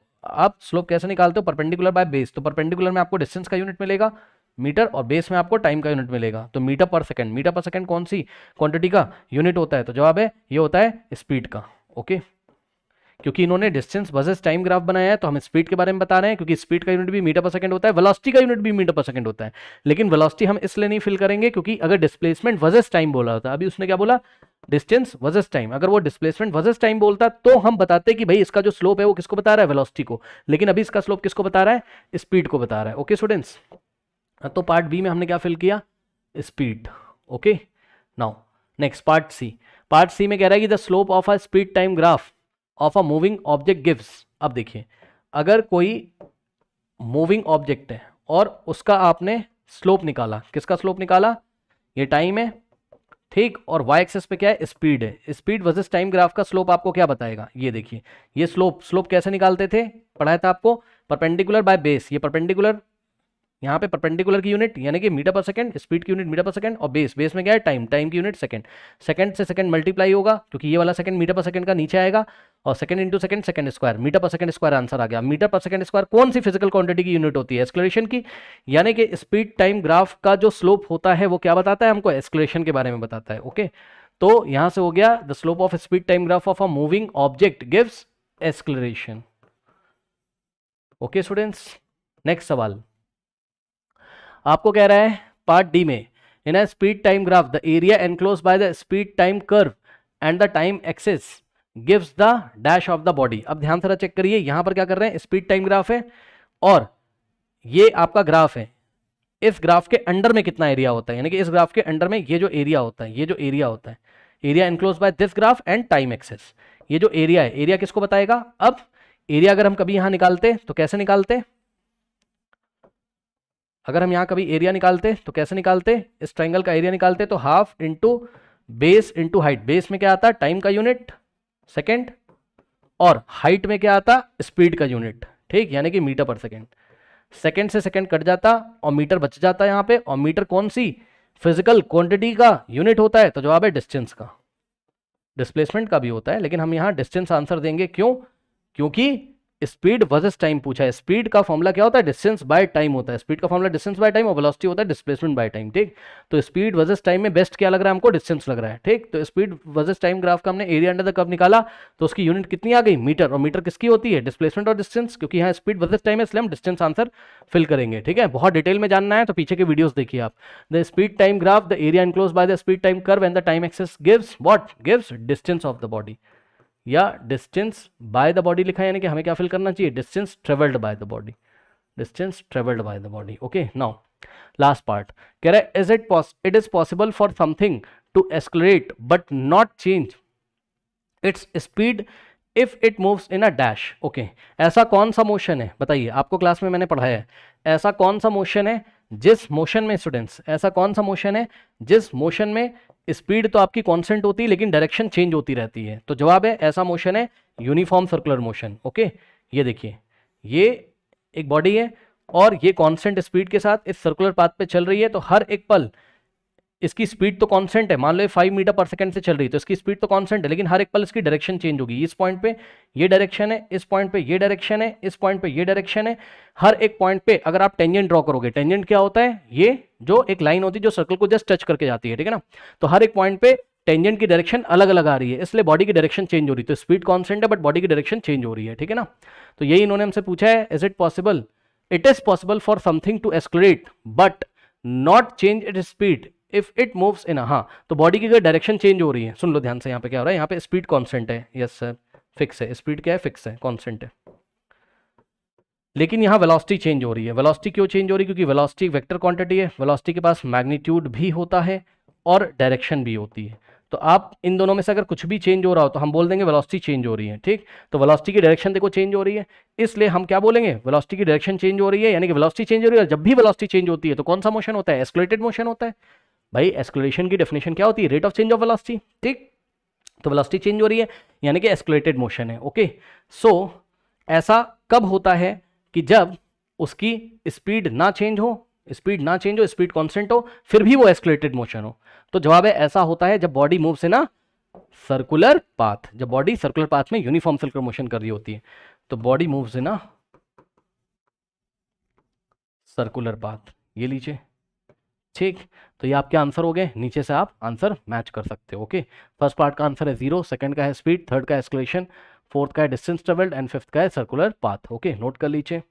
आप स्लोप कैसे निकालते हो परपेंडिकुलर बाय बेस तो परपेंडिकुलर में आपको डिस्टेंस का यूनिट मिलेगा मीटर और बेस में आपको टाइम का यूनिट मिलेगा तो metre per second metre per second कौन सी क्वांटिटी का यूनिट होता है तो जवाब है ये होता है स्पीड का ओके क्योंकि इन्होंने डिस्टेंस वर्सेस टाइम ग्राफ बनाया है तो हम स्पीड के बारे में बता रहे हैं क्योंकि स्पीड का यूनिट भी मीटर पर सेकंड होता है वेलोसिटी का यूनिट भी मीटर पर सेकंड होता है लेकिन वेलोसिटी हम इसलिए नहीं फिल करेंगे क्योंकि अगर डिस्प्लेसमेंट वर्सेस टाइम बोला होता अभी उसने क्या बोला डिस्टेंस वर्सेस टाइम अगर वो डिस्प्लेसमेंट वर्सेस टाइम बोलता तो हम बताते कि भाई इसका जो स्लोप है वो किसको बता रहा है वेलोसिटी को लेकिन अभी इसका स्लोप किसको बता रहा है स्पीड को बता रहा है ओके स्टूडेंट्स हाँ, तो पार्ट बी में हमने क्या फिल किया speed okay now next part C part C में कह रहा है कि the slope of a speed time graph of a moving object gives अब देखिए अगर कोई मूविंग ऑब्जेक्ट है और उसका आपने स्लोप निकाला किसका स्लोप निकाला ये टाइम है ठीक और वाई एक्सेस पे क्या है स्पीड है स्पीड वर्सेस टाइम ग्राफ का स्लोप आपको क्या बताएगा ये देखिए ये स्लोप स्लोप कैसे निकालते थे पढ़ाया था आपको परपेंडिकुलर बाय बेस ये परपेंडिकुलर यहाँ पे परपेंडिकुलर की यूनिट यानी कि मीटर पर सेकंड स्पीड की यूनिट मीटर पर सेकंड और बेस बेस में क्या है टाइम टाइम की यूनिट सेकंड सेकंड से सेकंड मल्टीप्लाई होगा क्योंकि ये वाला सेकंड मीटर पर सेकंड का नीचे आएगा और second into second second square metre per second square answer आ गया मीटर पर सेकंड स्क्वायर कौन सी फिजिकल क्वांटिटी की यूनिट होती है एक्सक्लेशन की यानी कि स्पीड टाइम ग्राफ का जो स्लोप होता है वो क्या बताता है हमको एक्सक्लेशन के बारे में बताता है ओके तो यहाँ से हो गया the slope of speed time graph of a moving object gives acceleration okay students next सवाल आपको कह रहा है पार्ट डी में in speed time graph the area enclose by the speed time curve and the time axis gives the dash of the body अब ध्यान से चेक करिए यहाँ पर क्या कर रहे हैं स्पीड टाइम ग्राफ है और ये आपका ग्राफ है इस ग्राफ के अंडर में कितना एरिया होता है यानी कि इस ग्राफ के अंडर में ये जो एरिया होता है ये जो एरिया होता है area enclose by this graph and time axis ये जो एरिया है एरिया किसको बताएगा अब एरिया अगर हम कभी यहाँ निकालते तो कैसे निकालते अगर हम यहाँ कभी एरिया निकालते तो कैसे निकालते इस ट्राइंगल का एरिया निकालते तो half into base into height base में क्या आता है टाइम का यूनिट सेकेंड और हाइट में क्या आता स्पीड का यूनिट ठीक यानी कि मीटर पर सेकेंड सेकेंड से सेकेंड कट जाता और मीटर बच जाता है यहाँ पे और मीटर कौन सी फिजिकल क्वांटिटी का यूनिट होता है तो जवाब है डिस्टेंस का डिस्प्लेसमेंट का भी होता है लेकिन हम यहाँ डिस्टेंस आंसर देंगे क्यों क्योंकि स्पीड वर्सेस टाइम पूछा है स्पीड का फॉर्मला क्या होता है डिस्टेंस बाय टाइम होता है स्पीड का फॉर्मला डिस्टेंस बाय टाइम और वेलोसिटी होता है डिस्प्लेसमेंट बाय टाइम ठीक तो स्पीड वर्सेस टाइम में बेस्ट क्या लग रहा है हमको डिस्टेंस लग रहा है ठीक तो स्पीड वर्सेस टाइम ग्राफ का हमने एरिया अंडर द कब निकाला तो उसकी यूनिट कितनी आ गई मीटर और मीटर किसकी होती है डिस्प्लेसमेंट और डिस्टेंस क्योंकि यहाँ स्पीड वर्सेस टाइम है इसलिए हम डिस्टेंस आंसर फिल करेंगे ठीक है बहुत डिटेल में जानना है तो पीछे के वीडियोज देखिए आप the speed time graph the area enclose by the speed time curve and the time axis gives what gives distance of the body या डिस्टेंस बाय द बॉडी लिखा यानी कि हमें क्या फिल करना चाहिए distance travelled by the body distance travelled by the body okay now last part कह रहा है is it pos it is possible for something to accelerate but not change its speed if it moves in a dash okay ऐसा कौन सा मोशन है बताइए आपको क्लास में मैंने पढ़ाया है ऐसा कौन सा मोशन है जिस मोशन में स्टूडेंट्स ऐसा कौन सा मोशन है जिस मोशन में स्पीड तो आपकी कॉन्स्टेंट होती है लेकिन डायरेक्शन चेंज होती रहती है तो जवाब है ऐसा मोशन है यूनिफॉर्म सर्कुलर मोशन ओके ये देखिए ये एक बॉडी है और ये कॉन्स्टेंट स्पीड के साथ इस सर्कुलर पाथ पे चल रही है तो हर एक पल इसकी स्पीड तो कॉन्सेंट है मान लो फाइव मीटर पर सेकंड से चल रही है तो इसकी स्पीड तो कॉन्सेंट है लेकिन हर एक पल इसकी डायरेक्शन चेंज होगी इस पॉइंट पे ये डायरेक्शन है इस पॉइंट पे ये डायरेक्शन है इस पॉइंट पे ये डायरेक्शन है हर एक पॉइंट पे अगर आप टेंजेंट ड्रॉ करोगे टेंजेंट क्या होता है ये जो एक लाइन होती है जो सर्कल को जस्ट टच करके जाती है ठीक है ना तो हर एक पॉइंट पे टेंजेंट की डायरेक्शन अलग अलग आ रही है इसलिए बॉडी की डायरेक्शन चेंज हो रही है तो स्पीड कॉन्सेंट है बट बॉडी की डायरेक्शन चेंज हो रही है ठीक है ना तो यही इन्होंने हमसे पूछा है is it possible it is possible for something to accelerate but not change it speed if it moves in हाँ तो बॉडी की अगर डायरेक्शन चेंज हो रही है सुन लो ध्यान से यहाँ पे क्या हो रहा है यहाँ पे स्पीड कॉन्सेंट है यस सर फिक्स है स्पीड क्या है फिक्स है कॉन्सेंट है लेकिन यहाँ वेलोसिटी चेंज हो रही है वेलोसिटी क्यों चेंज हो रही है क्योंकि वेलोसिटी वेक्टर क्वांटिटी है वेलोसिटी के पास मैग्नीट्यूड भी होता है और डायरेक्शन भी होती है तो आप इन दोनों में से अगर कुछ भी चेंज हो रहा हो तो हम बोल देंगे वेलोसिटी चेंज हो रही है ठीक तो वेलोसिटी की डायरेक्शन देखो चेंज हो रही है इसलिए हम क्या बोलेंगे वेलोसिटी की डायरेक्शन चेंज हो रही है यानी कि वेलोसिटी चेंज हो रही है जब भी वेलोसिटी चेंज होती है तो कौन सा मोशन होता है एस्कुलेटेड मोशन होता है भाई एस्कुलेशन की डेफिनेशन क्या होती है rate of change of velocity ठीक तो वेलोसिटी चेंज हो रही है यानी कि एस्कुलेटेड मोशन है ओके सो so, ऐसा कब होता है कि जब उसकी स्पीड ना चेंज हो स्पीड ना चेंज हो स्पीड कॉन्स्टेंट हो फिर भी वो एस्कुलेटेड मोशन हो तो जवाब है ऐसा होता है जब बॉडी मूव से ना सर्कुलर पाथ जब बॉडी सर्कुलर पाथ में यूनिफॉर्म सर्कुलर मोशन कर रही होती है तो बॉडी मूव से ना सर्कुलर पाथ ये लीजिए ठीक तो ये आपके आंसर हो गए नीचे से आप आंसर मैच कर सकते हो ओके फर्स्ट पार्ट का आंसर है जीरो सेकंड का है स्पीड थर्ड का है एस्कुलेशन फोर्थ का है डिस्टेंस ट्रेवल्ड एंड फिफ्थ का है सर्कुलर पाथ ओके नोट कर लीजिए